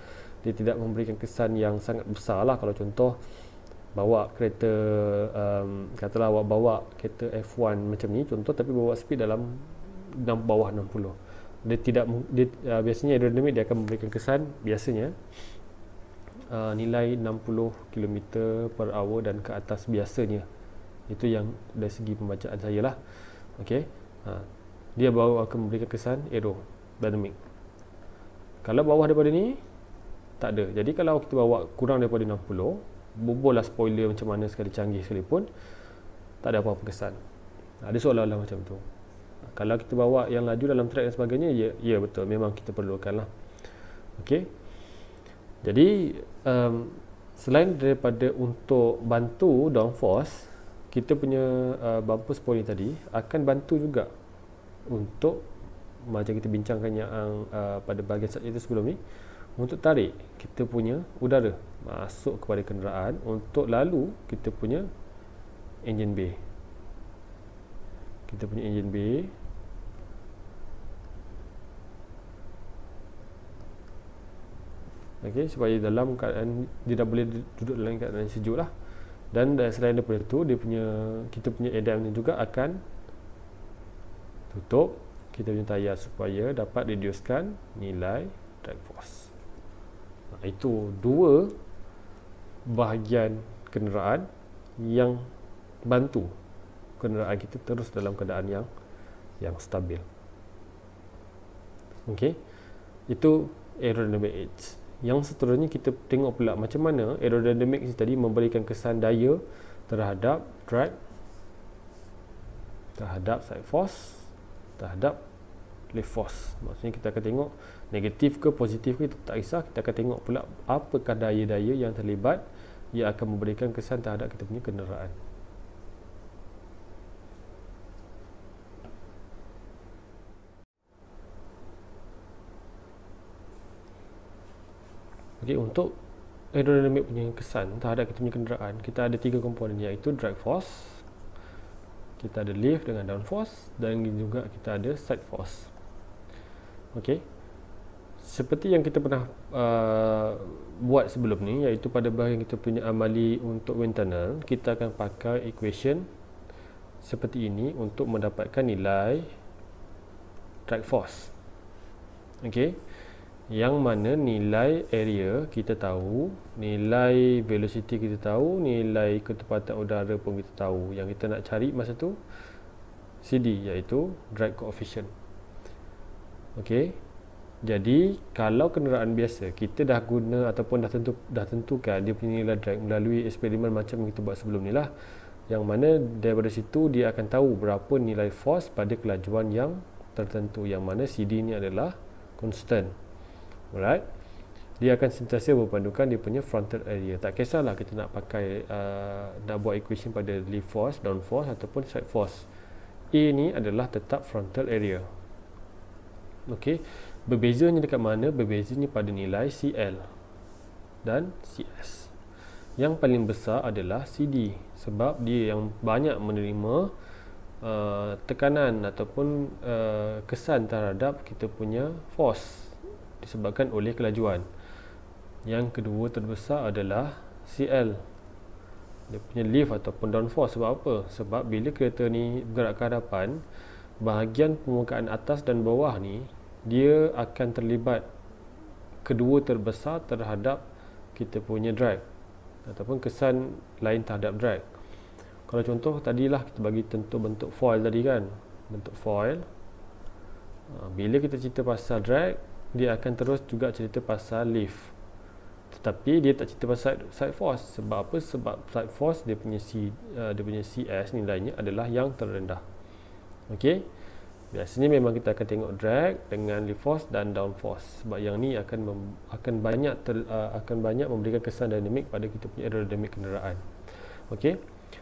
dia tidak memberikan kesan yang sangat besar lah kalau contoh bawa kereta um, katalah bawa kereta F1 macam ni contoh tapi bawa speed dalam bawah 60 dia tidak dia, uh, biasanya aerodinamik dia akan memberikan kesan biasanya uh, nilai 60 km per hour dan ke atas biasanya itu yang dari segi pembacaan saya lah ok uh, ah, dia baru akan memberikan kesan aerodinamik kalau bawah daripada ni tak ada jadi kalau kita bawa kurang daripada 60 bubur lah spoiler macam mana sekali canggih sekalipun tak ada apa-apa kesan ada soalan olah macam tu kalau kita bawa yang laju dalam trek dan sebagainya ya, ya betul memang kita perlukan lah okay. jadi um, selain daripada untuk bantu downforce kita punya uh, bumper spoil ni tadi akan bantu juga untuk macam kita bincangkan yang uh, pada bahagian itu sebelum ni untuk tarik kita punya udara masuk kepada kenderaan untuk lalu kita punya engine bay kita punya engine bay Okey, supaya dalam keadaan dia dah boleh duduk dalam keadaan sejuk lah dan selain daripada itu dia punya kita punya ADM ni juga akan tutup kita punya tayar supaya dapat reducekan nilai drag force nah, itu dua bahagian kenderaan yang bantu kenderaan kita terus dalam keadaan yang yang stabil Okey. Itu aerodynamic edge yang seterusnya kita tengok pula macam mana aerodynamics tadi memberikan kesan daya terhadap drag terhadap side force terhadap lift force maksudnya kita akan tengok negatif ke positif ke kita tak kisah kita akan tengok pula apakah daya-daya yang terlibat yang akan memberikan kesan terhadap kita punya kenderaan Okey, untuk aerodynamic punya kesan terhadap kita punya kenderaan, kita ada tiga komponen iaitu drag force, kita ada lift dengan down force dan juga kita ada side force. Okey. Seperti yang kita pernah uh, buat sebelum ni iaitu pada bahagian kita punya amali untuk wind tunnel, kita akan pakai equation seperti ini untuk mendapatkan nilai drag force. Okey yang mana nilai area kita tahu, nilai velocity kita tahu, nilai ketepatan udara pun kita tahu. Yang kita nak cari masa tu CD iaitu drag coefficient. Okey. Jadi kalau kenderaan biasa kita dah guna ataupun dah tentu dah tentukan dia punya nilai drag melalui eksperimen macam yang kita buat sebelum ni lah yang mana daripada situ dia akan tahu berapa nilai force pada kelajuan yang tertentu yang mana CD ni adalah constant alright dia akan sentiasa berpandukan dia punya frontal area tak kisahlah kita nak pakai uh, nak buat equation pada lift force down force ataupun side force A ni adalah tetap frontal area ok berbezanya dekat mana berbezanya pada nilai CL dan CS yang paling besar adalah CD sebab dia yang banyak menerima uh, tekanan ataupun uh, kesan terhadap kita punya force disebabkan oleh kelajuan yang kedua terbesar adalah CL dia punya lift ataupun downforce sebab apa? sebab bila kereta ni bergerak ke hadapan bahagian permukaan atas dan bawah ni dia akan terlibat kedua terbesar terhadap kita punya drag ataupun kesan lain terhadap drag kalau contoh tadilah kita bagi tentu bentuk foil tadi kan bentuk foil ha, bila kita cerita pasal drag dia akan terus juga cerita pasal lift tetapi dia tak cerita pasal side force sebab apa sebab side force dia punya C uh, dia punya CS nilainya adalah yang terendah okey biasanya memang kita akan tengok drag dengan lift force dan down force sebab yang ni akan mem, akan banyak ter, uh, akan banyak memberikan kesan dinamik pada kita punya aerodinamik kenderaan okey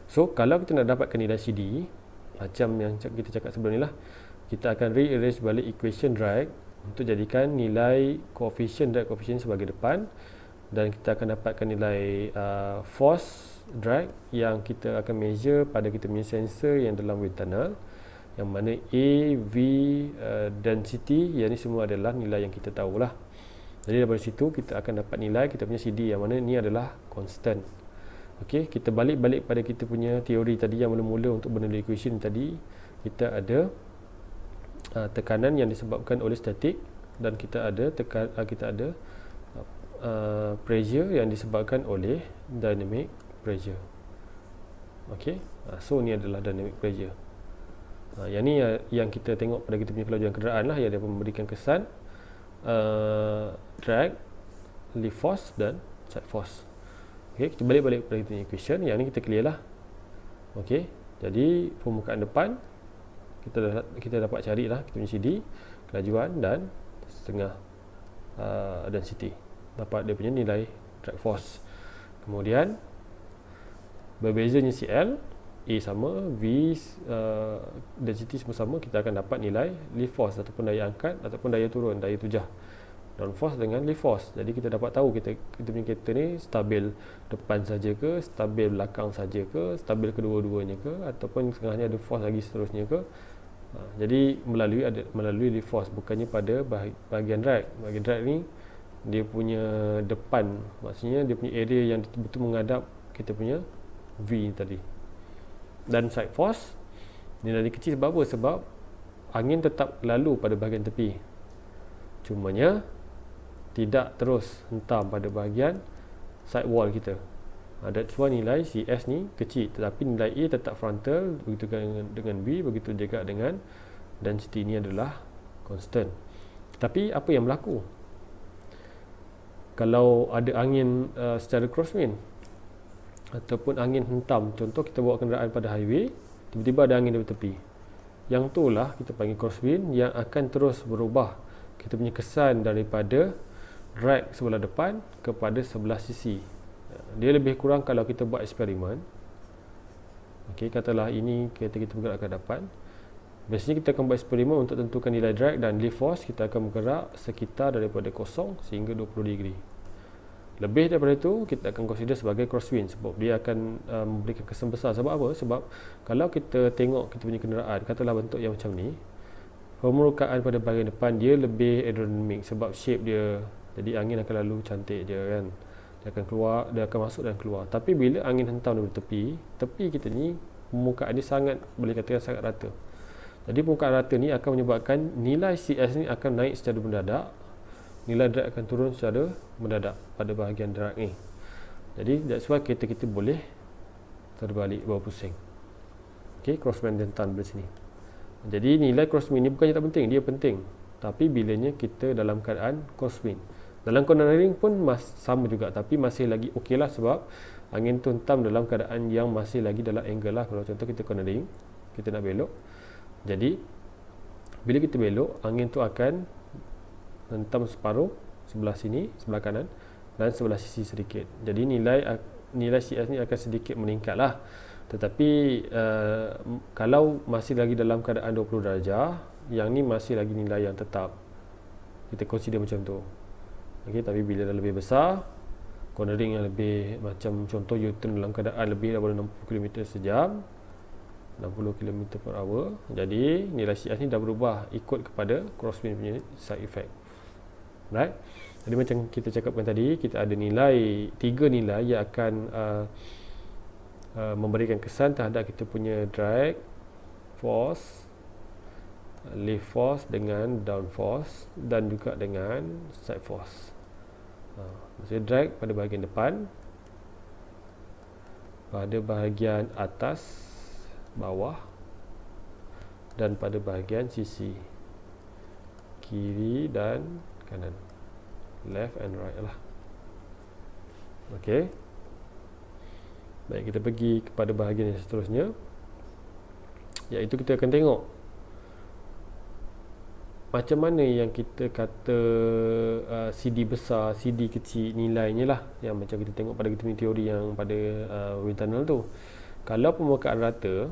so kalau kita nak dapatkan nilai CD macam yang kita cakap sebelum ni lah kita akan rearrange balik equation drag untuk jadikan nilai koefisien drag koefisien sebagai depan dan kita akan dapatkan nilai uh, force drag yang kita akan measure pada kita punya sensor yang dalam wind tunnel yang mana A, V uh, density yang ni semua adalah nilai yang kita tahulah jadi daripada situ kita akan dapat nilai kita punya CD yang mana ni adalah constant ok, kita balik-balik pada kita punya teori tadi yang mula-mula untuk benda equation tadi kita ada uh, tekanan yang disebabkan oleh statik dan kita ada tekan uh, kita ada uh, pressure yang disebabkan oleh dynamic pressure. Okey. Uh, so ni adalah dynamic pressure. Uh, yang ni uh, yang kita tengok pada kita punya pelajaran kenderaan lah yang dia memberikan kesan uh, drag, lift force dan side force. Okey, kita balik-balik pada kita punya equation. Yang ni kita clear lah. Okey. Jadi permukaan depan kita dah, kita dapat cari lah, kita punya CD kelajuan dan setengah uh, density dapat dia punya nilai track force kemudian berbezanya CL A sama V uh, density semua sama kita akan dapat nilai lift force ataupun daya angkat ataupun daya turun daya tujah down force dengan lift force jadi kita dapat tahu kita kita punya kereta ni stabil depan saja ke stabil belakang saja ke stabil kedua-duanya ke ataupun tengahnya ada force lagi seterusnya ke Ha, jadi melalui ada melalui force bukannya pada bahagian drag bahagian drag ni dia punya depan maksudnya dia punya area yang betul-betul menghadap kita punya V tadi dan side force ni lagi kecil sebab apa? sebab angin tetap lalu pada bahagian tepi cumanya tidak terus hentam pada bahagian side wall kita uh, that's why nilai si S ni kecil tetapi nilai A tetap frontal begitu kan dengan, dengan B begitu juga dengan density ni adalah constant tapi apa yang berlaku kalau ada angin uh, secara crosswind ataupun angin hentam contoh kita bawa kenderaan pada highway tiba-tiba ada angin dari tepi yang tu lah kita panggil crosswind yang akan terus berubah kita punya kesan daripada drag sebelah depan kepada sebelah sisi dia lebih kurang kalau kita buat eksperimen ok katalah ini kereta kita bergerak ke hadapan biasanya kita akan buat eksperimen untuk tentukan nilai drag dan lift force kita akan bergerak sekitar daripada kosong sehingga 20 degree lebih daripada itu kita akan consider sebagai crosswind sebab dia akan um, memberikan kesan besar sebab apa? sebab kalau kita tengok kita punya kenderaan katalah bentuk yang macam ni pemerukaan pada bahagian depan dia lebih aerodynamic sebab shape dia jadi angin akan lalu cantik je kan dia akan keluar dia akan masuk dan keluar tapi bila angin hentam dari tepi tepi kita ni permukaan dia sangat boleh katakan sangat rata jadi permukaan rata ni akan menyebabkan nilai CS ni akan naik secara mendadak nilai drag akan turun secara mendadak pada bahagian drag ni jadi that's why kereta kita boleh terbalik bawah pusing ok cross band dan dari sini jadi nilai crosswind ni bukannya tak penting dia penting tapi bilanya kita dalam keadaan crosswind dalam corner pun mas, sama juga tapi masih lagi okey lah sebab angin tuntam dalam keadaan yang masih lagi dalam angle lah. Kalau contoh kita corner kita nak belok. Jadi, bila kita belok, angin tu akan tuntam separuh sebelah sini, sebelah kanan dan sebelah sisi sedikit. Jadi nilai nilai CS ni akan sedikit meningkat lah. Tetapi uh, kalau masih lagi dalam keadaan 20 darjah, yang ni masih lagi nilai yang tetap. Kita consider macam tu. Okey, tapi bila dah lebih besar, cornering yang lebih macam contoh U-turn dalam keadaan lebih daripada 60 km sejam, 60 km per hour. Jadi, nilai CS ni dah berubah ikut kepada crosswind punya side effect. Right? Jadi macam kita cakapkan tadi, kita ada nilai tiga nilai yang akan uh, uh, memberikan kesan terhadap kita punya drag force lift force dengan down force dan juga dengan side force ha, maksudnya drag pada bahagian depan pada bahagian atas bawah dan pada bahagian sisi kiri dan kanan left and right lah ok baik kita pergi kepada bahagian yang seterusnya iaitu kita akan tengok macam mana yang kita kata uh, CD besar, CD kecil nilainya lah yang macam kita tengok pada kita punya teori yang pada uh, wind tunnel tu kalau pembukaan rata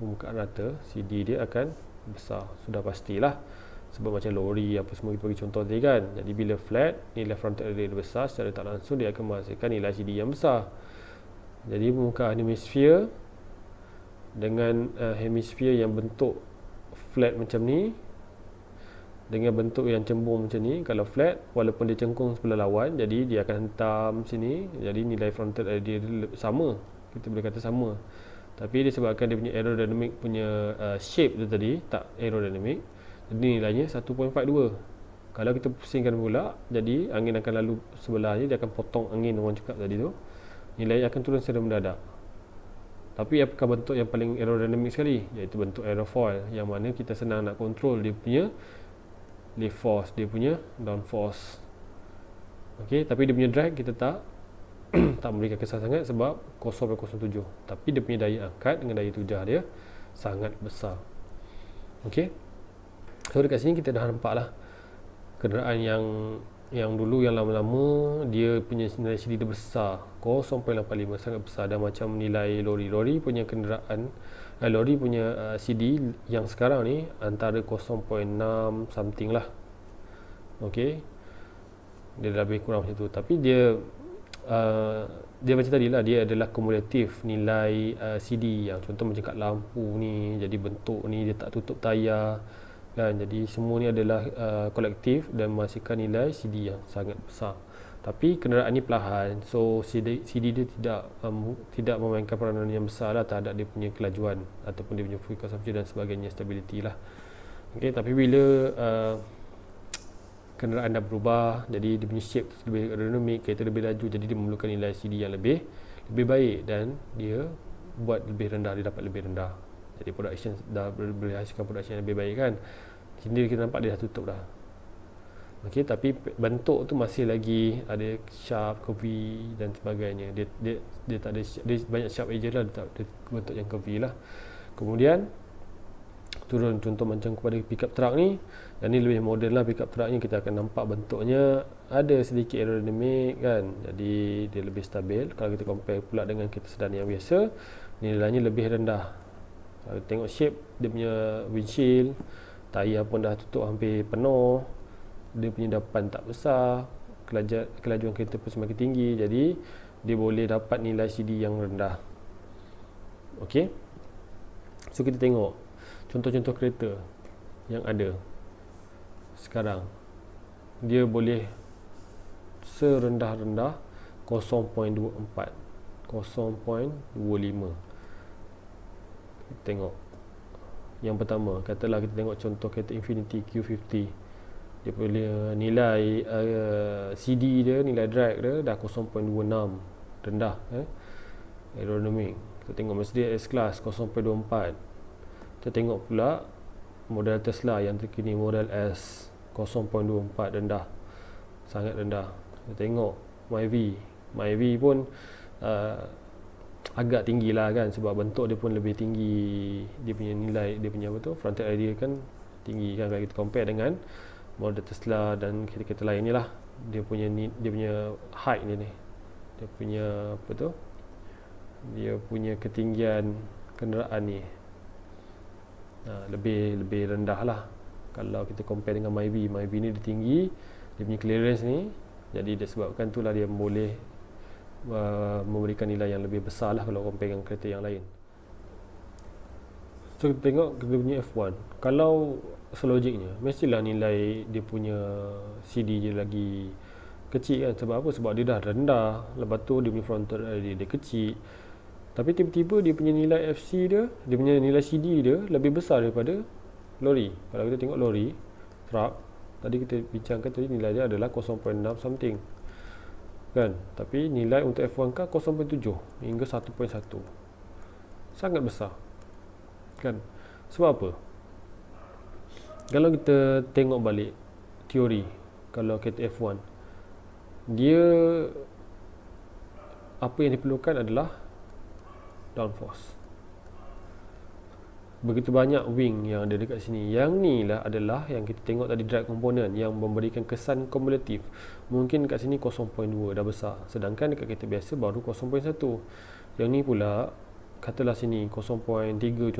pembukaan rata CD dia akan besar sudah pastilah sebab macam lori apa semua kita bagi contoh tadi kan jadi bila flat nilai front area dia besar secara tak langsung dia akan menghasilkan nilai CD yang besar jadi pembukaan hemisphere dengan uh, hemisphere yang bentuk flat macam ni dengan bentuk yang cembung macam ni kalau flat walaupun dia cengkung sebelah lawan jadi dia akan hentam sini jadi nilai frontal area dia sama kita boleh kata sama tapi disebabkan dia punya aerodynamic punya uh, shape tu tadi tak aerodynamic jadi nilainya 1.42 kalau kita pusingkan pula jadi angin akan lalu sebelahnya dia akan potong angin orang cakap tadi tu nilainya akan turun secara mendadak tapi apakah bentuk yang paling aerodynamic sekali iaitu bentuk aerofoil yang mana kita senang nak control dia punya lift force dia punya down force okey tapi dia punya drag kita tak tak memberikan kesan sangat sebab 0.07 tapi dia punya daya angkat dengan daya tujah dia sangat besar okey so dekat sini kita dah nampaklah lah kenderaan yang yang dulu yang lama-lama dia punya nilai CD dia besar 0.85 sangat besar dan macam nilai lori lori punya kenderaan eh, lori punya uh, eh, CD yang sekarang ni antara 0.6 something lah ok dia lebih kurang macam tu tapi dia uh, dia macam tadi lah dia adalah kumulatif nilai uh, eh, CD yang contoh macam kat lampu ni jadi bentuk ni dia tak tutup tayar dan jadi semua ni adalah uh, kolektif dan menghasilkan nilai CD yang sangat besar. Tapi kenderaan ni perlahan, so CD, CD dia tidak um, tidak memainkan peranan yang besar lah terhadap dia punya kelajuan ataupun dia punya fuel consumption dan sebagainya stability lah. Okay, tapi bila uh, kenderaan dah berubah, jadi dia punya shape tu lebih aerodynamic, kereta lebih laju, jadi dia memerlukan nilai CD yang lebih lebih baik dan dia buat lebih rendah, dia dapat lebih rendah jadi production dah boleh hasilkan production yang lebih baik kan kini kita nampak dia dah tutup dah ok tapi bentuk tu masih lagi ada sharp, curvy dan sebagainya dia dia, dia tak ada dia banyak sharp edge lah dia, tak, dia bentuk yang curvy lah kemudian turun contoh macam kepada pickup truck ni dan ni lebih model lah pickup truck ni kita akan nampak bentuknya ada sedikit aerodynamic kan jadi dia lebih stabil kalau kita compare pula dengan kereta sedan yang biasa nilainya lebih rendah kalau tengok shape dia punya windshield, tayar pun dah tutup hampir penuh. Dia punya depan tak besar, kelajuan, kelajuan kereta pun semakin tinggi jadi dia boleh dapat nilai CD yang rendah. Okey. So kita tengok contoh-contoh kereta yang ada sekarang dia boleh serendah-rendah 0.24 0.25 tengok yang pertama katalah kita tengok contoh kereta Infinity Q50 dia punya nilai uh, CD dia nilai drag dia dah 0.26 rendah eh aerodynamic kita tengok Mercedes S-Class 0.24 kita tengok pula model Tesla yang terkini model S 0.24 rendah sangat rendah kita tengok Myvi Myvi pun uh, agak tinggi lah kan sebab bentuk dia pun lebih tinggi dia punya nilai dia punya apa tu front area kan tinggi kan kalau kita compare dengan model Tesla dan kereta-kereta lain ni lah dia punya ni, dia punya height ni ni dia punya apa tu dia punya ketinggian kenderaan ni ha, lebih lebih rendah lah kalau kita compare dengan Myvi Myvi ni dia tinggi dia punya clearance ni jadi dia sebabkan tu lah dia boleh Uh, memberikan nilai yang lebih besar lah kalau compare dengan kereta yang lain so kita tengok kita punya F1 kalau selogiknya mestilah nilai dia punya CD dia lagi kecil kan sebab apa sebab dia dah rendah lepas tu dia punya frontal dia, dia kecil tapi tiba-tiba dia punya nilai FC dia dia punya nilai CD dia lebih besar daripada lori kalau kita tengok lori truck tadi kita bincangkan tadi nilai dia adalah 0.6 something kan tapi nilai untuk F1 car 0.7 hingga 1.1 sangat besar kan sebab apa kalau kita tengok balik teori kalau kereta F1 dia apa yang diperlukan adalah downforce begitu banyak wing yang ada dekat sini yang ni lah adalah yang kita tengok tadi drag component yang memberikan kesan kumulatif mungkin kat sini 0.2 dah besar sedangkan dekat kereta biasa baru 0.1 yang ni pula katalah sini 0.3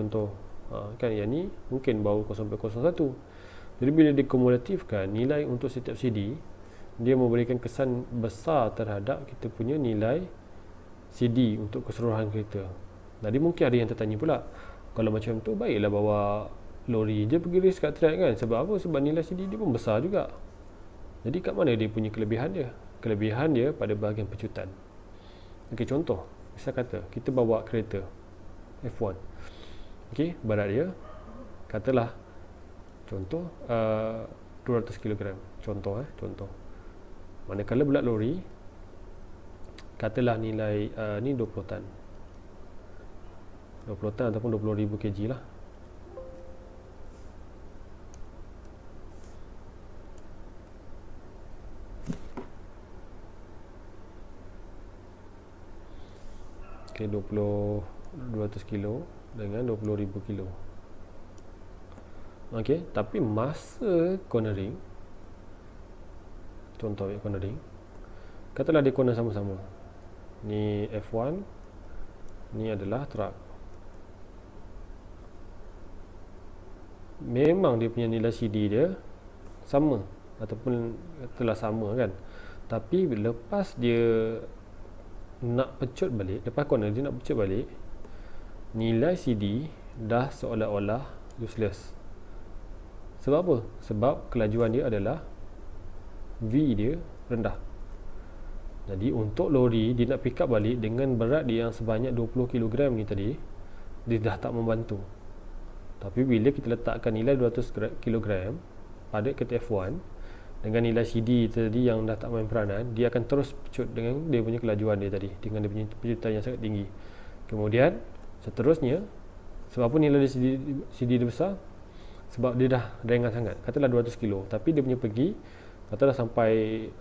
contoh ha, kan yang ni mungkin baru 0.01 jadi bila dikumulatifkan nilai untuk setiap CD dia memberikan kesan besar terhadap kita punya nilai CD untuk keseluruhan kereta jadi mungkin ada yang tertanya pula kalau macam tu baiklah bawa lori je pergi risk kat track kan sebab apa sebab nilai CD dia pun besar juga jadi kat mana dia punya kelebihan dia kelebihan dia pada bahagian pecutan ok contoh saya kata kita bawa kereta F1 ok berat dia katalah contoh uh, 200kg contoh eh contoh manakala bulat lori katalah nilai uh, ni 20 tan 20 tan ataupun 20,000 kg lah ok 20 200 kilo dengan 20,000 kilo ok tapi masa cornering contoh ya cornering katalah dia corner sama-sama ni F1 ni adalah truck memang dia punya nilai CD dia sama ataupun telah sama kan tapi lepas dia nak pecut balik lepas corner dia nak pecut balik nilai CD dah seolah-olah useless sebab apa? sebab kelajuan dia adalah V dia rendah jadi untuk lori dia nak pick up balik dengan berat dia yang sebanyak 20kg ni tadi dia dah tak membantu tapi bila kita letakkan nilai 200 kg pada ketika F1 dengan nilai CD tadi yang dah tak main peranan dia akan terus pecut dengan dia punya kelajuan dia tadi dengan dia punya pecutan yang sangat tinggi kemudian seterusnya sebab apa nilai CD, CD dia besar sebab dia dah ringan sangat katalah 200 kilo tapi dia punya pergi katalah sampai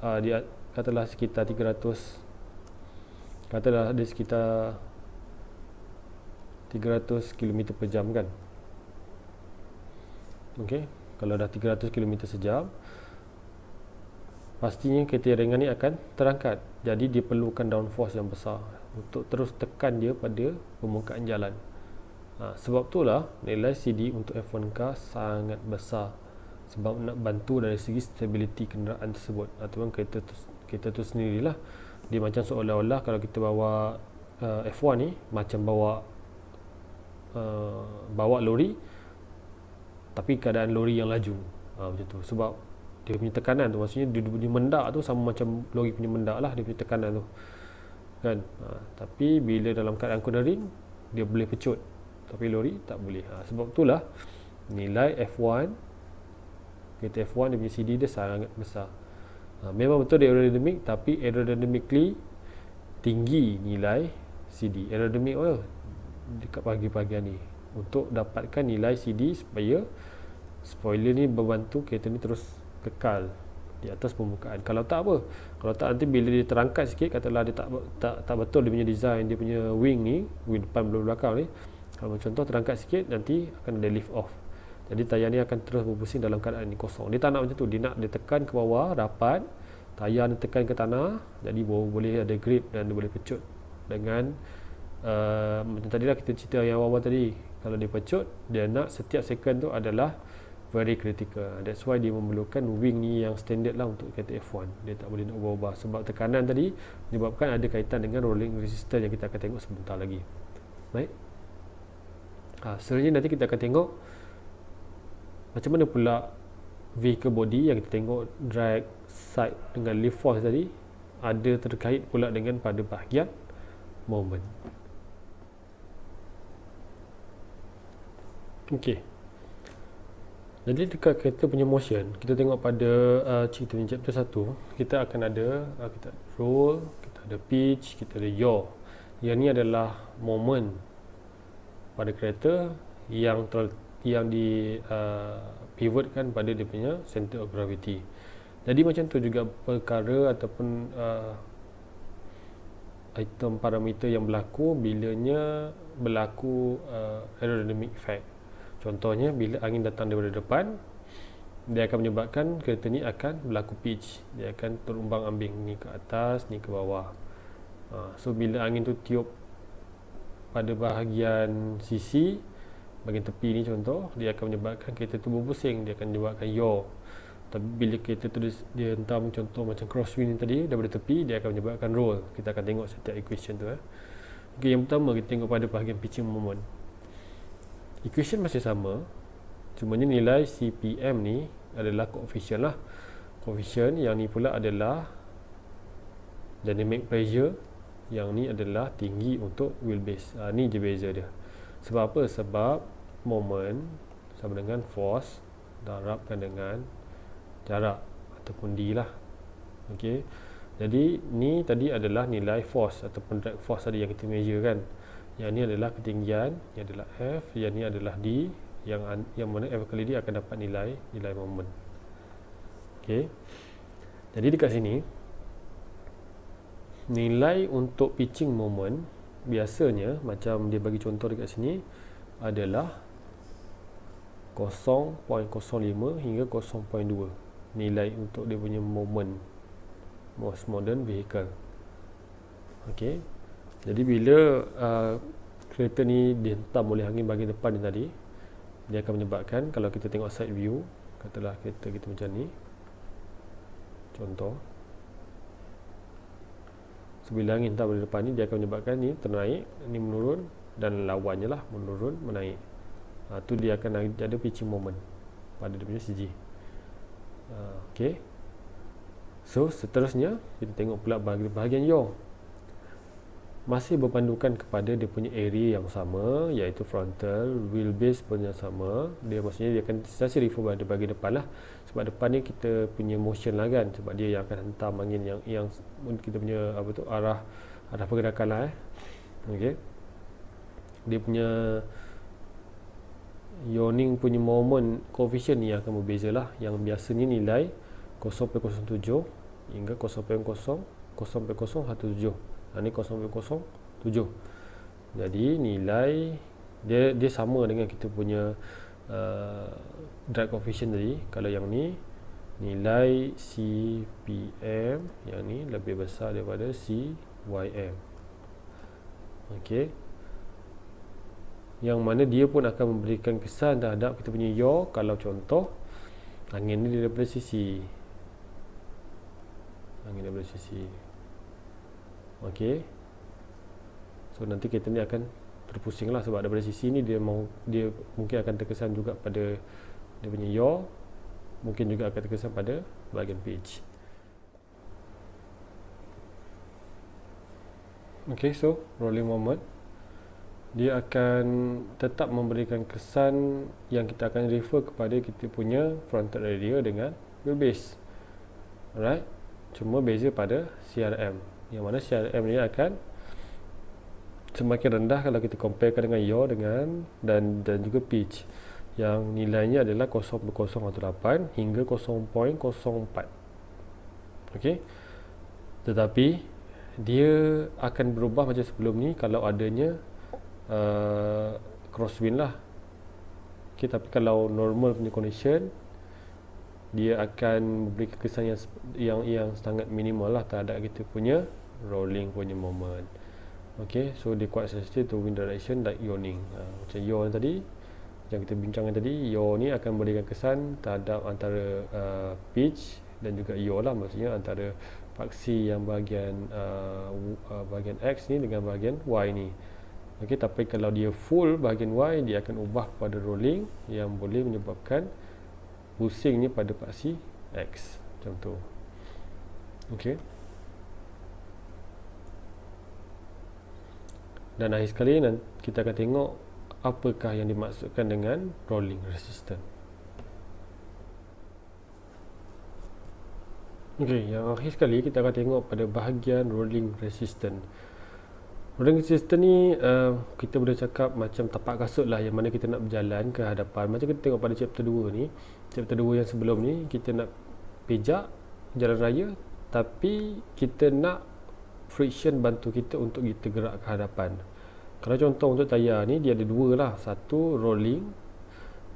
uh, ah, dia katalah sekitar 300 katalah dia sekitar 300 km per jam kan okey kalau dah 300 km sejam pastinya kereta ringan ni akan terangkat jadi dia perlukan downforce yang besar untuk terus tekan dia pada permukaan jalan ha, sebab itulah nilai CD untuk F1 car sangat besar sebab nak bantu dari segi stability kenderaan tersebut ataupun kereta tu, kereta tu sendirilah dia macam seolah-olah kalau kita bawa uh, F1 ni macam bawa uh, bawa lori tapi keadaan lori yang laju ha, macam tu sebab dia punya tekanan tu maksudnya dia punya mendak tu sama macam lori punya mendak lah dia punya tekanan tu kan ha, tapi bila dalam keadaan cornering dia boleh pecut tapi lori tak boleh ha, sebab lah nilai F1 kereta F1 dia punya CD dia sangat besar ha, memang betul dia aerodynamic tapi aerodynamically tinggi nilai CD aerodynamic oil dekat pagi-pagi ni untuk dapatkan nilai CD supaya spoiler ni membantu kereta ni terus kekal di atas permukaan. Kalau tak apa. Kalau tak nanti bila dia terangkat sikit katalah dia tak tak, tak betul dia punya design dia punya wing ni, wing depan belum belakang ni. Kalau contoh terangkat sikit nanti akan ada lift off. Jadi tayar ni akan terus berpusing dalam keadaan ni kosong. Dia tak nak macam tu. Dia nak dia tekan ke bawah rapat. Tayar ni tekan ke tanah jadi baru boleh ada grip dan boleh pecut dengan uh, macam tadi lah kita cerita yang awal-awal tadi kalau dia pecut dia nak setiap second tu adalah very critical that's why dia memerlukan wing ni yang standard lah untuk kereta F1 dia tak boleh nak ubah-ubah sebab tekanan tadi menyebabkan ada kaitan dengan rolling resistor yang kita akan tengok sebentar lagi baik ha, selanjutnya nanti kita akan tengok macam mana pula vehicle body yang kita tengok drag side dengan lift force tadi ada terkait pula dengan pada bahagian moment Okey. Jadi dekat kereta punya motion, kita tengok pada uh, cerita ni chapter 1, kita akan ada uh, kita roll, kita ada pitch, kita ada yaw. Yang ni adalah moment pada kereta yang ter, yang di uh, pivotkan pada dia punya center of gravity. Jadi macam tu juga perkara ataupun uh, item parameter yang berlaku bilanya berlaku uh, aerodynamic effect contohnya bila angin datang daripada depan dia akan menyebabkan kereta ni akan berlaku pitch dia akan terumbang ambing ni ke atas ni ke bawah ha, so bila angin tu tiup pada bahagian sisi bahagian tepi ni contoh dia akan menyebabkan kereta tu berpusing dia akan menyebabkan yaw tapi bila kereta tu dia hentam contoh macam crosswind ni tadi daripada tepi dia akan menyebabkan roll kita akan tengok setiap equation tu eh. Okay, yang pertama kita tengok pada bahagian pitching moment equation masih sama cuma ni nilai CPM ni adalah coefficient lah coefficient yang ni pula adalah dynamic pressure yang ni adalah tinggi untuk wheelbase ha, ah, ni je beza dia sebab apa? sebab moment sama dengan force darabkan dengan jarak ataupun D lah okay? jadi ni tadi adalah nilai force ataupun drag force tadi yang kita measure kan yang ini adalah ketinggian yang adalah F yang ini adalah D yang yang mana F kali D akan dapat nilai nilai momen ok jadi dekat sini nilai untuk pitching moment biasanya macam dia bagi contoh dekat sini adalah 0.05 hingga 0.2 nilai untuk dia punya moment most modern vehicle ok jadi bila uh, kereta ni dihentam oleh angin bagi depan ni tadi dia akan menyebabkan kalau kita tengok side view katalah kereta kita macam ni contoh so, angin hentam oleh depan ni dia akan menyebabkan ni ternaik ni menurun dan lawannya lah menurun menaik ha, tu dia akan ada pitching moment pada dia punya CG uh, ah, ok so seterusnya kita tengok pula bahagian, bahagian yaw masih berpandukan kepada dia punya area yang sama iaitu frontal wheelbase base pun yang sama dia maksudnya dia akan sensasi refer pada bagi depan lah sebab depan ni kita punya motion lah kan sebab dia yang akan hantam angin yang yang kita punya apa tu arah arah pergerakan lah eh ok dia punya yawning punya moment coefficient ni yang akan berbeza lah yang biasanya nilai 0.07 hingga 0.0 0.017 ini 0.07 jadi nilai dia dia sama dengan kita punya uh, drag coefficient tadi kalau yang ni nilai CPM yang ni lebih besar daripada CYM Okey. yang mana dia pun akan memberikan kesan terhadap kita punya yaw kalau contoh angin ni daripada sisi angin daripada sisi Okey, so nanti kereta ni akan terpusing lah sebab daripada sisi ni dia mau dia mungkin akan terkesan juga pada dia punya yaw mungkin juga akan terkesan pada bahagian page ok so rolling moment dia akan tetap memberikan kesan yang kita akan refer kepada kita punya frontal radio dengan wheelbase alright cuma beza pada CRM yang mana CRM ni akan semakin rendah kalau kita compare kan dengan YO dengan dan dan juga pitch yang nilainya adalah 0.08 hingga 0.04 ok tetapi dia akan berubah macam sebelum ni kalau adanya uh, crosswind lah ok tapi kalau normal punya condition dia akan memberi kesan yang yang yang sangat minimal lah terhadap kita punya rolling punya moment Okay, so dia quite sensitive to wind direction like yawning ha, Macam yawn tadi Macam kita bincangkan tadi Yaw ni akan berikan kesan terhadap antara uh, pitch dan juga yaw lah Maksudnya antara paksi yang bahagian uh, uh, bahagian X ni dengan bahagian Y ni Okay, tapi kalau dia full bahagian Y Dia akan ubah pada rolling yang boleh menyebabkan pusingnya pada paksi X Macam tu Okay dan akhir sekali kita akan tengok apakah yang dimaksudkan dengan rolling resistance Okey, yang akhir sekali kita akan tengok pada bahagian rolling resistance. Rolling resistance ni uh, kita boleh cakap macam tapak kasut lah yang mana kita nak berjalan ke hadapan. Macam kita tengok pada chapter 2 ni, chapter 2 yang sebelum ni kita nak pijak jalan raya tapi kita nak friction bantu kita untuk kita gerak ke hadapan. Kalau contoh untuk tayar ni dia ada dua lah Satu rolling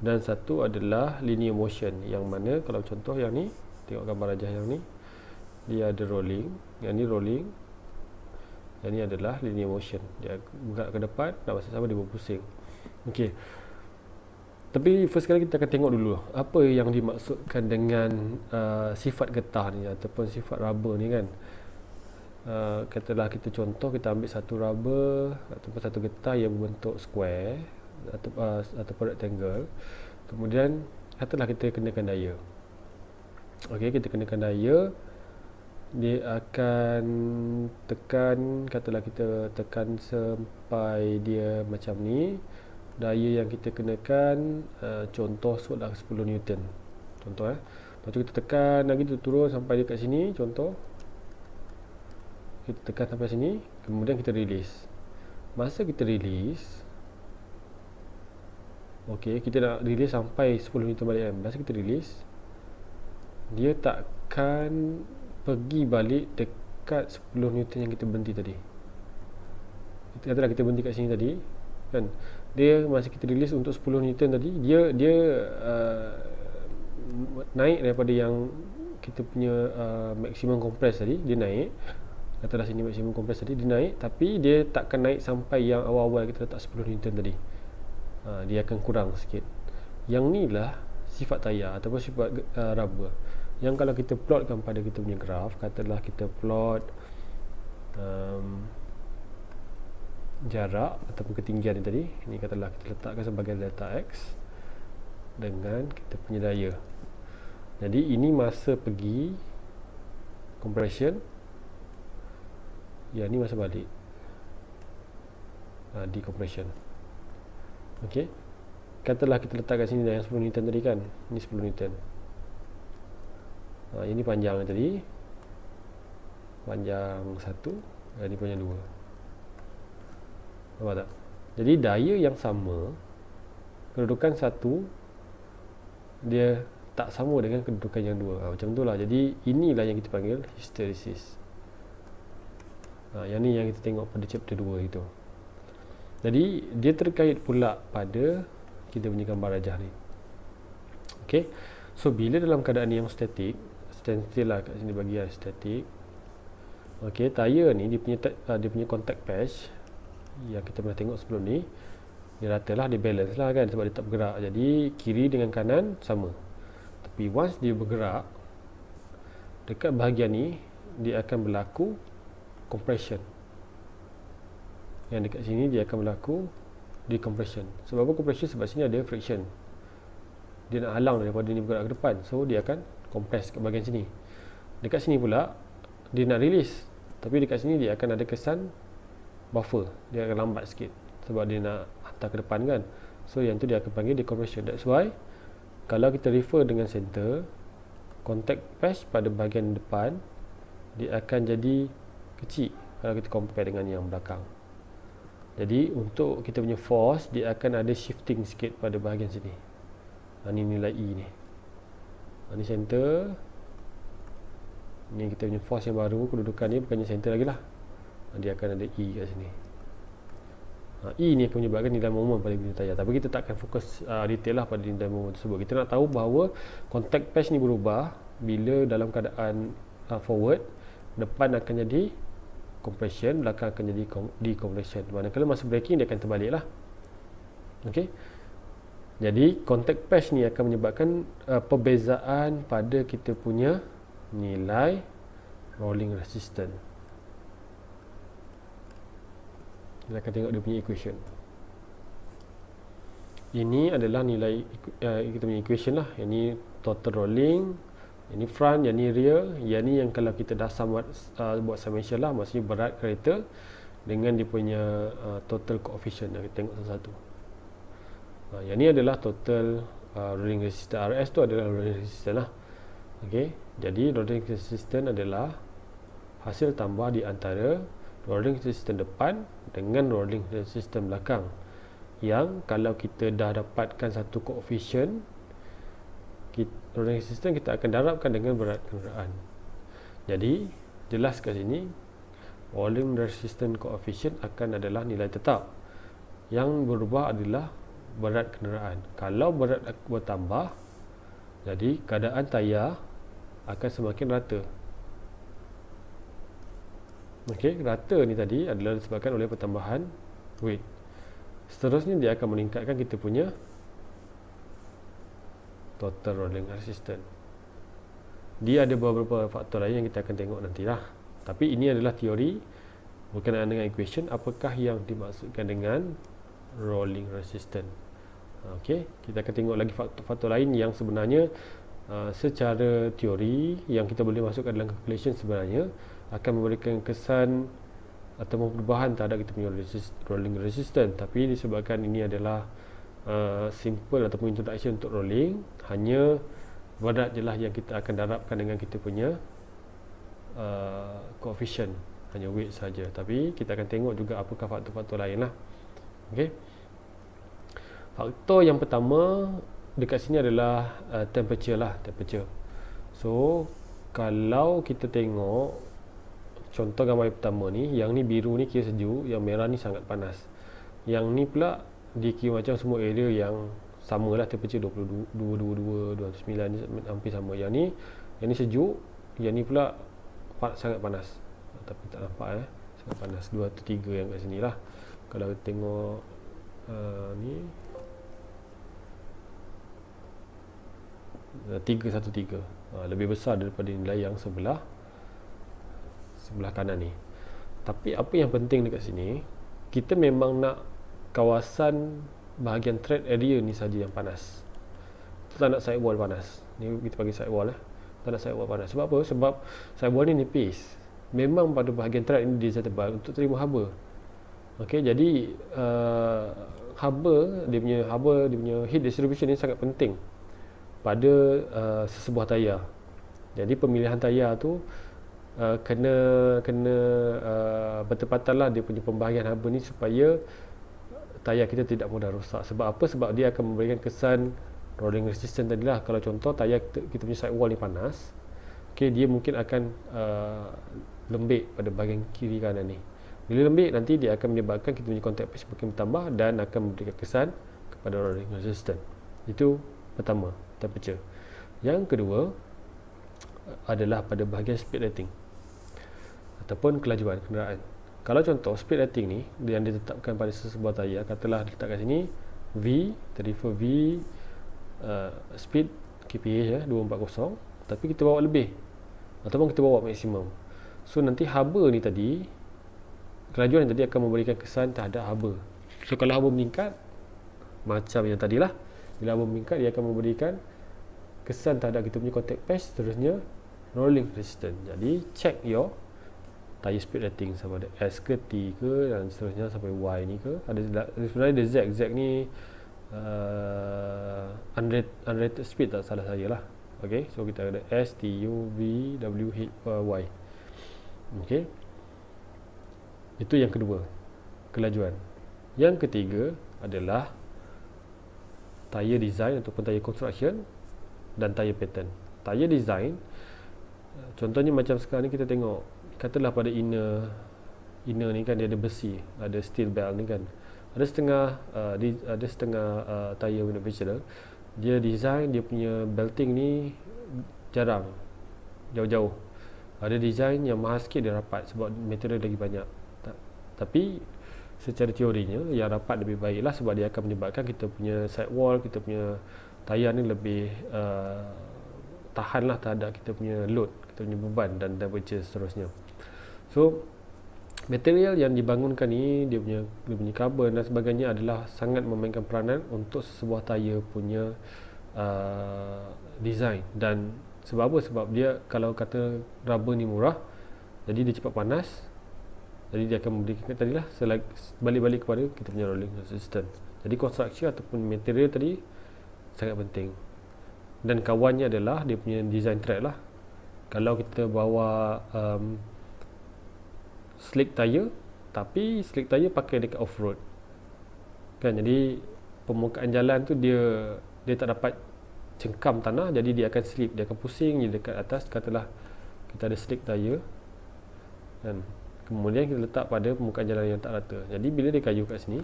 dan satu adalah linear motion Yang mana kalau contoh yang ni Tengok gambar rajah yang ni Dia ada rolling Yang ni rolling Yang ni adalah linear motion Dia bergerak ke depan Nak masa sama dia berpusing Okey. Tapi first kali kita akan tengok dulu Apa yang dimaksudkan dengan uh, Sifat getah ni Ataupun sifat rubber ni kan uh, eh, katalah kita contoh kita ambil satu rubber ataupun satu getah yang berbentuk square atau uh, eh, ataupun rectangle kemudian katalah kita kenakan daya okey kita kenakan daya dia akan tekan katalah kita tekan sampai dia macam ni daya yang kita kenakan uh, contoh sudah 10 Newton contoh eh lepas tu kita tekan lagi tu turun sampai dekat sini contoh kita tekan sampai sini kemudian kita release masa kita release ok kita nak release sampai 10 Nm balik kan masa kita release dia takkan pergi balik dekat 10 Nm yang kita berhenti tadi kita katalah kita berhenti kat sini tadi kan dia masa kita release untuk 10 Nm tadi dia dia uh, naik daripada yang kita punya uh, maksimum compress tadi dia naik kata dah sini maksimum compress tadi dia naik tapi dia takkan naik sampai yang awal-awal kita letak 10 Newton tadi ha, dia akan kurang sikit yang ni lah sifat tayar ataupun sifat uh, eh, rubber yang kalau kita plotkan pada kita punya graf katalah kita plot um, jarak ataupun ketinggian tadi Ini katalah kita letakkan sebagai delta x dengan kita punya daya jadi ini masa pergi compression yang ni masa balik uh, decompression ok katalah kita letak kat sini dah yang 10 newton tadi kan ni 10 newton uh, ah, yang panjang tadi panjang 1 dan ini panjang 2 nampak tak jadi daya yang sama kedudukan 1 dia tak sama dengan kedudukan yang 2 ha, ah, macam tu lah jadi inilah yang kita panggil hysteresis hysteresis Ha, yang ni yang kita tengok pada chapter 2 itu. Jadi dia terkait pula pada kita punya gambar rajah ni. Okey. So bila dalam keadaan yang statik, standstill lah kat sini bagi ya statik. Okey, tayar ni dia punya ah, dia punya contact patch yang kita pernah tengok sebelum ni dia rata lah, dia balance lah kan sebab dia tak bergerak jadi kiri dengan kanan sama tapi once dia bergerak dekat bahagian ni dia akan berlaku compression yang dekat sini dia akan berlaku decompression sebab apa compression sebab sini ada friction dia nak halang daripada ni bergerak ke depan so dia akan compress ke bahagian sini dekat sini pula dia nak release tapi dekat sini dia akan ada kesan buffer dia akan lambat sikit sebab dia nak hantar ke depan kan so yang tu dia akan panggil decompression that's why kalau kita refer dengan center contact patch pada bahagian depan dia akan jadi kecil kalau kita compare dengan yang belakang jadi untuk kita punya force dia akan ada shifting sikit pada bahagian sini ha, ni nilai E ni ha, ni center ni kita punya force yang baru kedudukan ni bukannya center lagi lah ha, dia akan ada E kat sini ha, E ni akan menyebabkan nilai moment pada bilik tayar tapi kita takkan fokus uh, detail lah pada nilai moment tersebut kita nak tahu bahawa contact patch ni berubah bila dalam keadaan uh, forward depan akan jadi compression belakang akan jadi decompression kalau masa braking dia akan lah. okey jadi contact patch ni akan menyebabkan uh, perbezaan pada kita punya nilai rolling resistance kita akan tengok dia punya equation ini adalah nilai uh, kita punya equation lah ini total rolling yang ni front, yang ni rear yang ni yang kalau kita dah sama, uh, buat summation lah, maksudnya berat kereta dengan dia punya uh, total coefficient yang kita tengok satu-satu uh, yang ni adalah total uh, rolling resistance, RS tu adalah rolling resistance lah okay. jadi rolling resistance adalah hasil tambah di antara rolling resistance depan dengan rolling resistance belakang yang kalau kita dah dapatkan satu coefficient Loading sistem kita akan darabkan dengan berat kenderaan Jadi jelas kat sini Volume resistance coefficient akan adalah nilai tetap Yang berubah adalah berat kenderaan Kalau berat bertambah Jadi keadaan tayar akan semakin rata Okey, rata ni tadi adalah disebabkan oleh pertambahan weight Seterusnya dia akan meningkatkan kita punya total rolling resistance dia ada beberapa faktor lain yang kita akan tengok nantilah tapi ini adalah teori berkenaan dengan equation apakah yang dimaksudkan dengan rolling resistance ah, Okey, kita akan tengok lagi faktor-faktor lain yang sebenarnya uh, secara teori yang kita boleh masukkan dalam calculation sebenarnya akan memberikan kesan atau perubahan terhadap kita punya resist, rolling resistance tapi disebabkan ini adalah Uh, simple ataupun introduction untuk rolling hanya berat jelah yang kita akan darabkan dengan kita punya uh, coefficient hanya weight saja. tapi kita akan tengok juga apakah faktor-faktor lain lah ok faktor yang pertama dekat sini adalah uh, temperature lah temperature so kalau kita tengok contoh gambar pertama ni yang ni biru ni kira sejuk yang merah ni sangat panas yang ni pula dikira macam semua area yang sama lah temperature 222 209 ni hampir sama yang ni yang ni sejuk yang ni pula sangat panas tapi tak nampak eh sangat panas 2-3 yang kat sini lah kalau tengok uh, ni 313 uh, uh, lebih besar daripada nilai yang sebelah sebelah kanan ni tapi apa yang penting dekat sini kita memang nak kawasan bahagian thread area ni saja yang panas kita tak nak sidewall panas ni kita panggil sidewall lah eh. tak nak sidewall panas sebab apa? sebab sidewall ni nipis memang pada bahagian thread ini dia tebal untuk terima haba ok jadi uh, haba dia punya haba dia punya heat distribution ni sangat penting pada uh, sesebuah tayar jadi pemilihan tayar tu uh, kena kena uh, bertepatan lah dia punya pembahagian haba ni supaya tayar kita tidak mudah rosak sebab apa sebab dia akan memberikan kesan rolling resistance tadilah kalau contoh tayar kita, kita punya sidewall ni panas Okay, dia mungkin akan uh, lembik pada bahagian kiri kanan ni bila lembik nanti dia akan menyebabkan kita punya contact patch makin bertambah dan akan memberikan kesan kepada rolling resistance itu pertama temperature yang kedua adalah pada bahagian speed rating ataupun kelajuan kenderaan kalau contoh speed rating ni yang ditetapkan pada sesebuah tayar katalah diletakkan sini V tarifa V uh, speed KPH ya 240 tapi kita bawa lebih ataupun kita bawa maksimum so nanti haba ni tadi kelajuan yang tadi akan memberikan kesan terhadap haba so kalau haba meningkat macam yang tadilah bila haba meningkat dia akan memberikan kesan terhadap kita punya contact patch seterusnya rolling resistance jadi check your tyre speed rating sama ada S ke T ke dan seterusnya sampai Y ni ke ada sebenarnya ada Z Z ni uh, unrated, unrated speed tak salah saya lah ok so kita ada S, T, U, V, W, H, uh, Y ok itu yang kedua kelajuan yang ketiga adalah tyre design ataupun tyre construction dan tyre pattern tyre design uh, contohnya macam sekarang ni kita tengok katalah pada inner inner ni kan dia ada besi ada steel belt ni kan ada setengah uh, ada setengah uh, tayar window visual dia design dia punya belting ni jarang jauh-jauh ada design yang mahal sikit dia rapat sebab material lagi banyak tak, tapi secara teorinya yang rapat lebih baik lah sebab dia akan menyebabkan kita punya side wall kita punya tayar ni lebih uh, tahan lah terhadap kita punya load kita punya beban dan temperature seterusnya So material yang dibangunkan ni dia punya dia punya carbon dan sebagainya adalah sangat memainkan peranan untuk sebuah tayar punya uh, design dan sebab apa sebab dia kalau kata rubber ni murah jadi dia cepat panas jadi dia akan memberikan tadi lah balik-balik kepada kita punya rolling resistance jadi konstruksi ataupun material tadi sangat penting dan kawannya adalah dia punya design track lah kalau kita bawa um, slick tyre tapi slick tyre pakai dekat off road kan jadi permukaan jalan tu dia dia tak dapat cengkam tanah jadi dia akan slip dia akan pusing di dekat atas katalah kita ada slick tyre kan kemudian kita letak pada permukaan jalan yang tak rata jadi bila dia kayu kat sini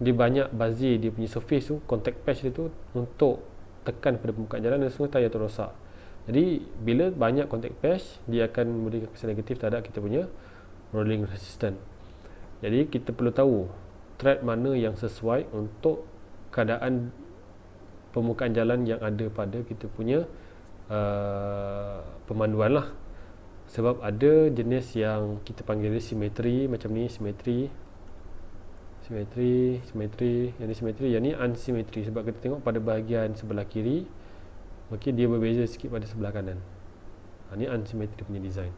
dia banyak bazir dia punya surface tu contact patch dia tu untuk tekan pada permukaan jalan dan semua tayar tu rosak jadi bila banyak contact patch dia akan memberikan kesan negatif terhadap kita punya rolling resistant. Jadi kita perlu tahu thread mana yang sesuai untuk keadaan permukaan jalan yang ada pada kita punya uh, pemanduan lah sebab ada jenis yang kita panggil simetri macam ni simetri simetri simetri yang ni simetri yang ni unsimetri sebab kita tengok pada bahagian sebelah kiri mungkin dia berbeza sikit pada sebelah kanan ini ha, unsimetri punya design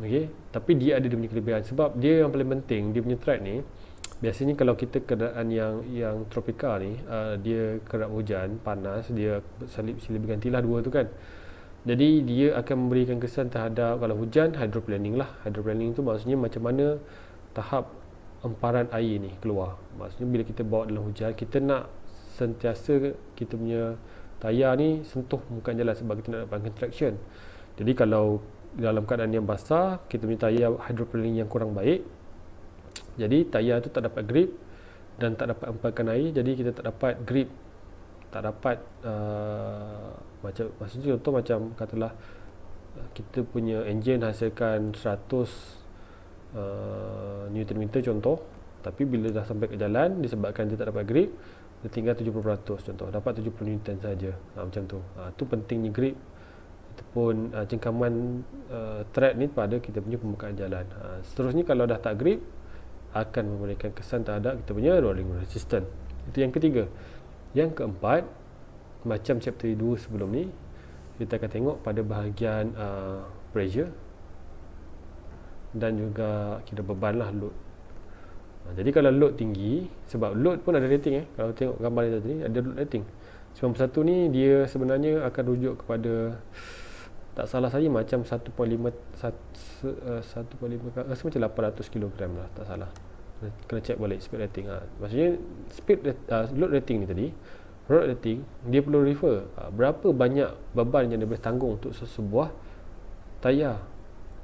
Okay, tapi dia ada dia punya kelebihan sebab dia yang paling penting dia punya track ni biasanya kalau kita keadaan yang yang tropikal ni uh, dia kerap hujan panas dia salib silib gantilah dua tu kan jadi dia akan memberikan kesan terhadap kalau hujan hydroplaning lah hydroplaning tu maksudnya macam mana tahap emparan air ni keluar maksudnya bila kita bawa dalam hujan kita nak sentiasa kita punya tayar ni sentuh muka jalan sebab kita nak dapatkan traction jadi kalau dalam keadaan yang basah kita punya tayar hydroplaning yang kurang baik jadi tayar tu tak dapat grip dan tak dapat empalkan air jadi kita tak dapat grip tak dapat uh, macam maksudnya contoh macam katalah uh, kita punya engine hasilkan 100 uh, newton meter contoh tapi bila dah sampai ke jalan disebabkan dia tak dapat grip dia tinggal 70% contoh dapat 70 newton saja ha, macam tu ha, tu pentingnya grip ataupun uh, jengkaman uh, thread ni pada kita punya pembukaan jalan uh, seterusnya kalau dah tak grip akan memberikan kesan terhadap kita punya rolling resistant itu yang ketiga yang keempat macam chapter 2 sebelum ni kita akan tengok pada bahagian uh, pressure dan juga kita beban lah load uh, jadi kalau load tinggi sebab load pun ada rating eh kalau tengok gambar ni tadi ada load rating 91 ni dia sebenarnya akan rujuk kepada tak salah saya macam 1.5 1.5 rasa macam 800 kg lah tak salah kena check balik speed rating ha. maksudnya speed uh, load rating ni tadi load rating dia perlu refer uh, berapa banyak beban yang dia boleh tanggung untuk sebuah tayar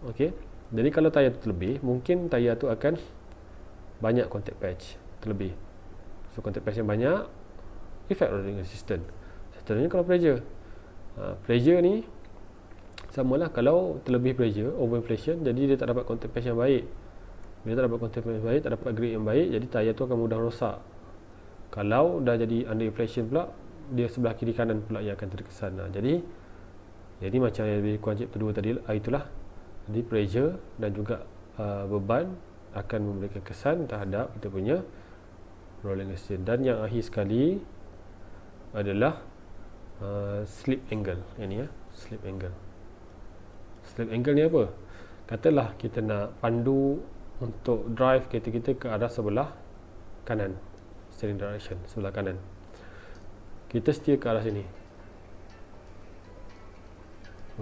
ok jadi kalau tayar tu terlebih mungkin tayar tu akan banyak contact patch terlebih so contact patch yang banyak effect on the system Contohnya kalau pressure uh, Pressure ni lah. kalau terlebih pressure Over inflation Jadi dia tak dapat contact patch yang baik Dia tak dapat contact patch yang baik Tak dapat grip yang baik Jadi tayar tu akan mudah rosak Kalau dah jadi under inflation pula Dia sebelah kiri kanan pula yang akan terkesan nah, ha, Jadi Jadi macam yang lebih kurang cip kedua tadi ha, Itulah Jadi pressure dan juga uh, beban Akan memberikan kesan terhadap kita punya Rolling resistance. Dan yang akhir sekali adalah uh, slip angle yang ni ya slip angle slip angle ni apa katalah kita nak pandu untuk drive kereta kita ke arah sebelah kanan steering direction sebelah kanan kita steer ke arah sini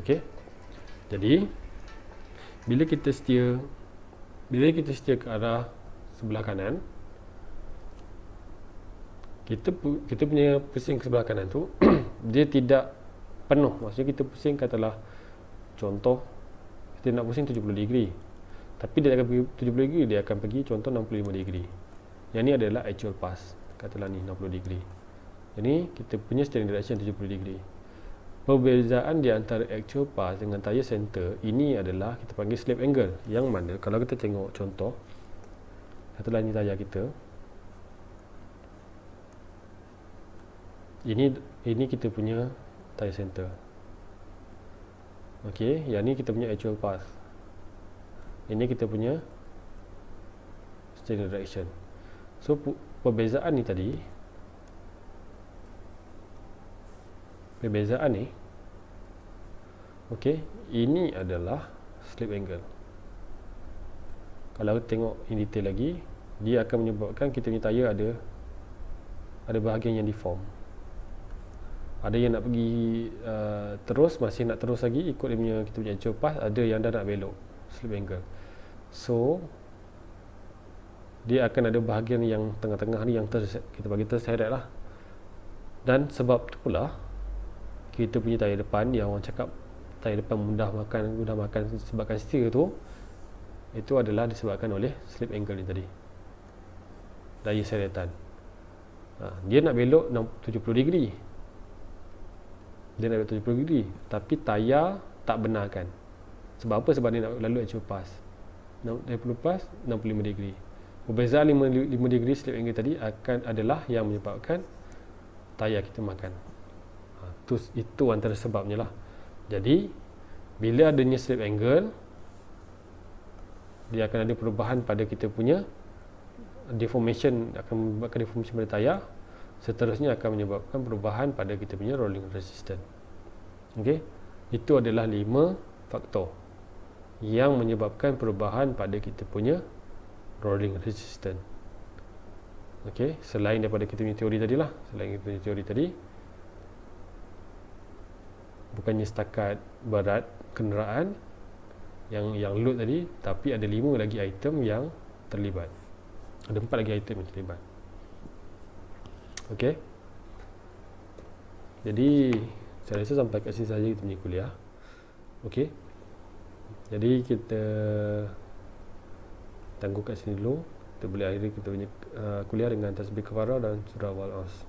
Okey. jadi bila kita steer bila kita steer ke arah sebelah kanan kita kita punya pusing ke sebelah kanan tu dia tidak penuh maksudnya kita pusing katalah contoh kita nak pusing 70 degree tapi dia akan pergi 70 degree dia akan pergi contoh 65 degree yang ni adalah actual pass katalah ni 60 degree jadi kita punya steering direction 70 degree perbezaan di antara actual pass dengan tire center ini adalah kita panggil slip angle yang mana kalau kita tengok contoh katalah ni tayar kita ini ini kita punya tie center ok, yang ni kita punya actual path ini kita punya string direction so perbezaan ni tadi perbezaan ni ok, ini adalah slip angle kalau tengok in detail lagi dia akan menyebabkan kita punya tayar ada ada bahagian yang deform ada yang nak pergi uh, terus masih nak terus lagi ikut dia punya kita punya jepas ada yang dah nak belok slip angle so dia akan ada bahagian yang tengah-tengah ni yang ter, kita bagi terseret lah dan sebab tu pula kita punya tayar depan yang orang cakap tayar depan mudah makan mudah makan sebabkan steer tu itu adalah disebabkan oleh slip angle ni tadi daya seretan ha, dia nak belok 60, 70 degree dia nak belok 70 degree tapi tayar tak benarkan sebab apa sebab dia nak lalu actual pass dia pass 65 degree perbezaan 5, 5 degree slip angle tadi akan adalah yang menyebabkan tayar kita makan ha, itu, itu antara sebabnya lah jadi bila adanya slip angle dia akan ada perubahan pada kita punya deformation akan membuatkan deformation pada tayar seterusnya akan menyebabkan perubahan pada kita punya rolling resistance. Okey. Itu adalah lima faktor yang menyebabkan perubahan pada kita punya rolling resistance. Okey, selain daripada kita punya teori tadi lah, selain kita punya teori tadi bukannya setakat berat kenderaan yang yang load tadi, tapi ada lima lagi item yang terlibat. Ada empat lagi item yang terlibat. Okey, jadi saya rasa sampai kat sini saja kita punya kuliah ok jadi kita tangguh kat sini dulu kita boleh akhiri kita punya uh, kuliah dengan tasbih kefarah dan surah wal'os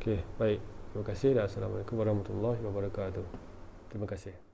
Okey, baik terima kasih dan assalamualaikum warahmatullahi wabarakatuh terima kasih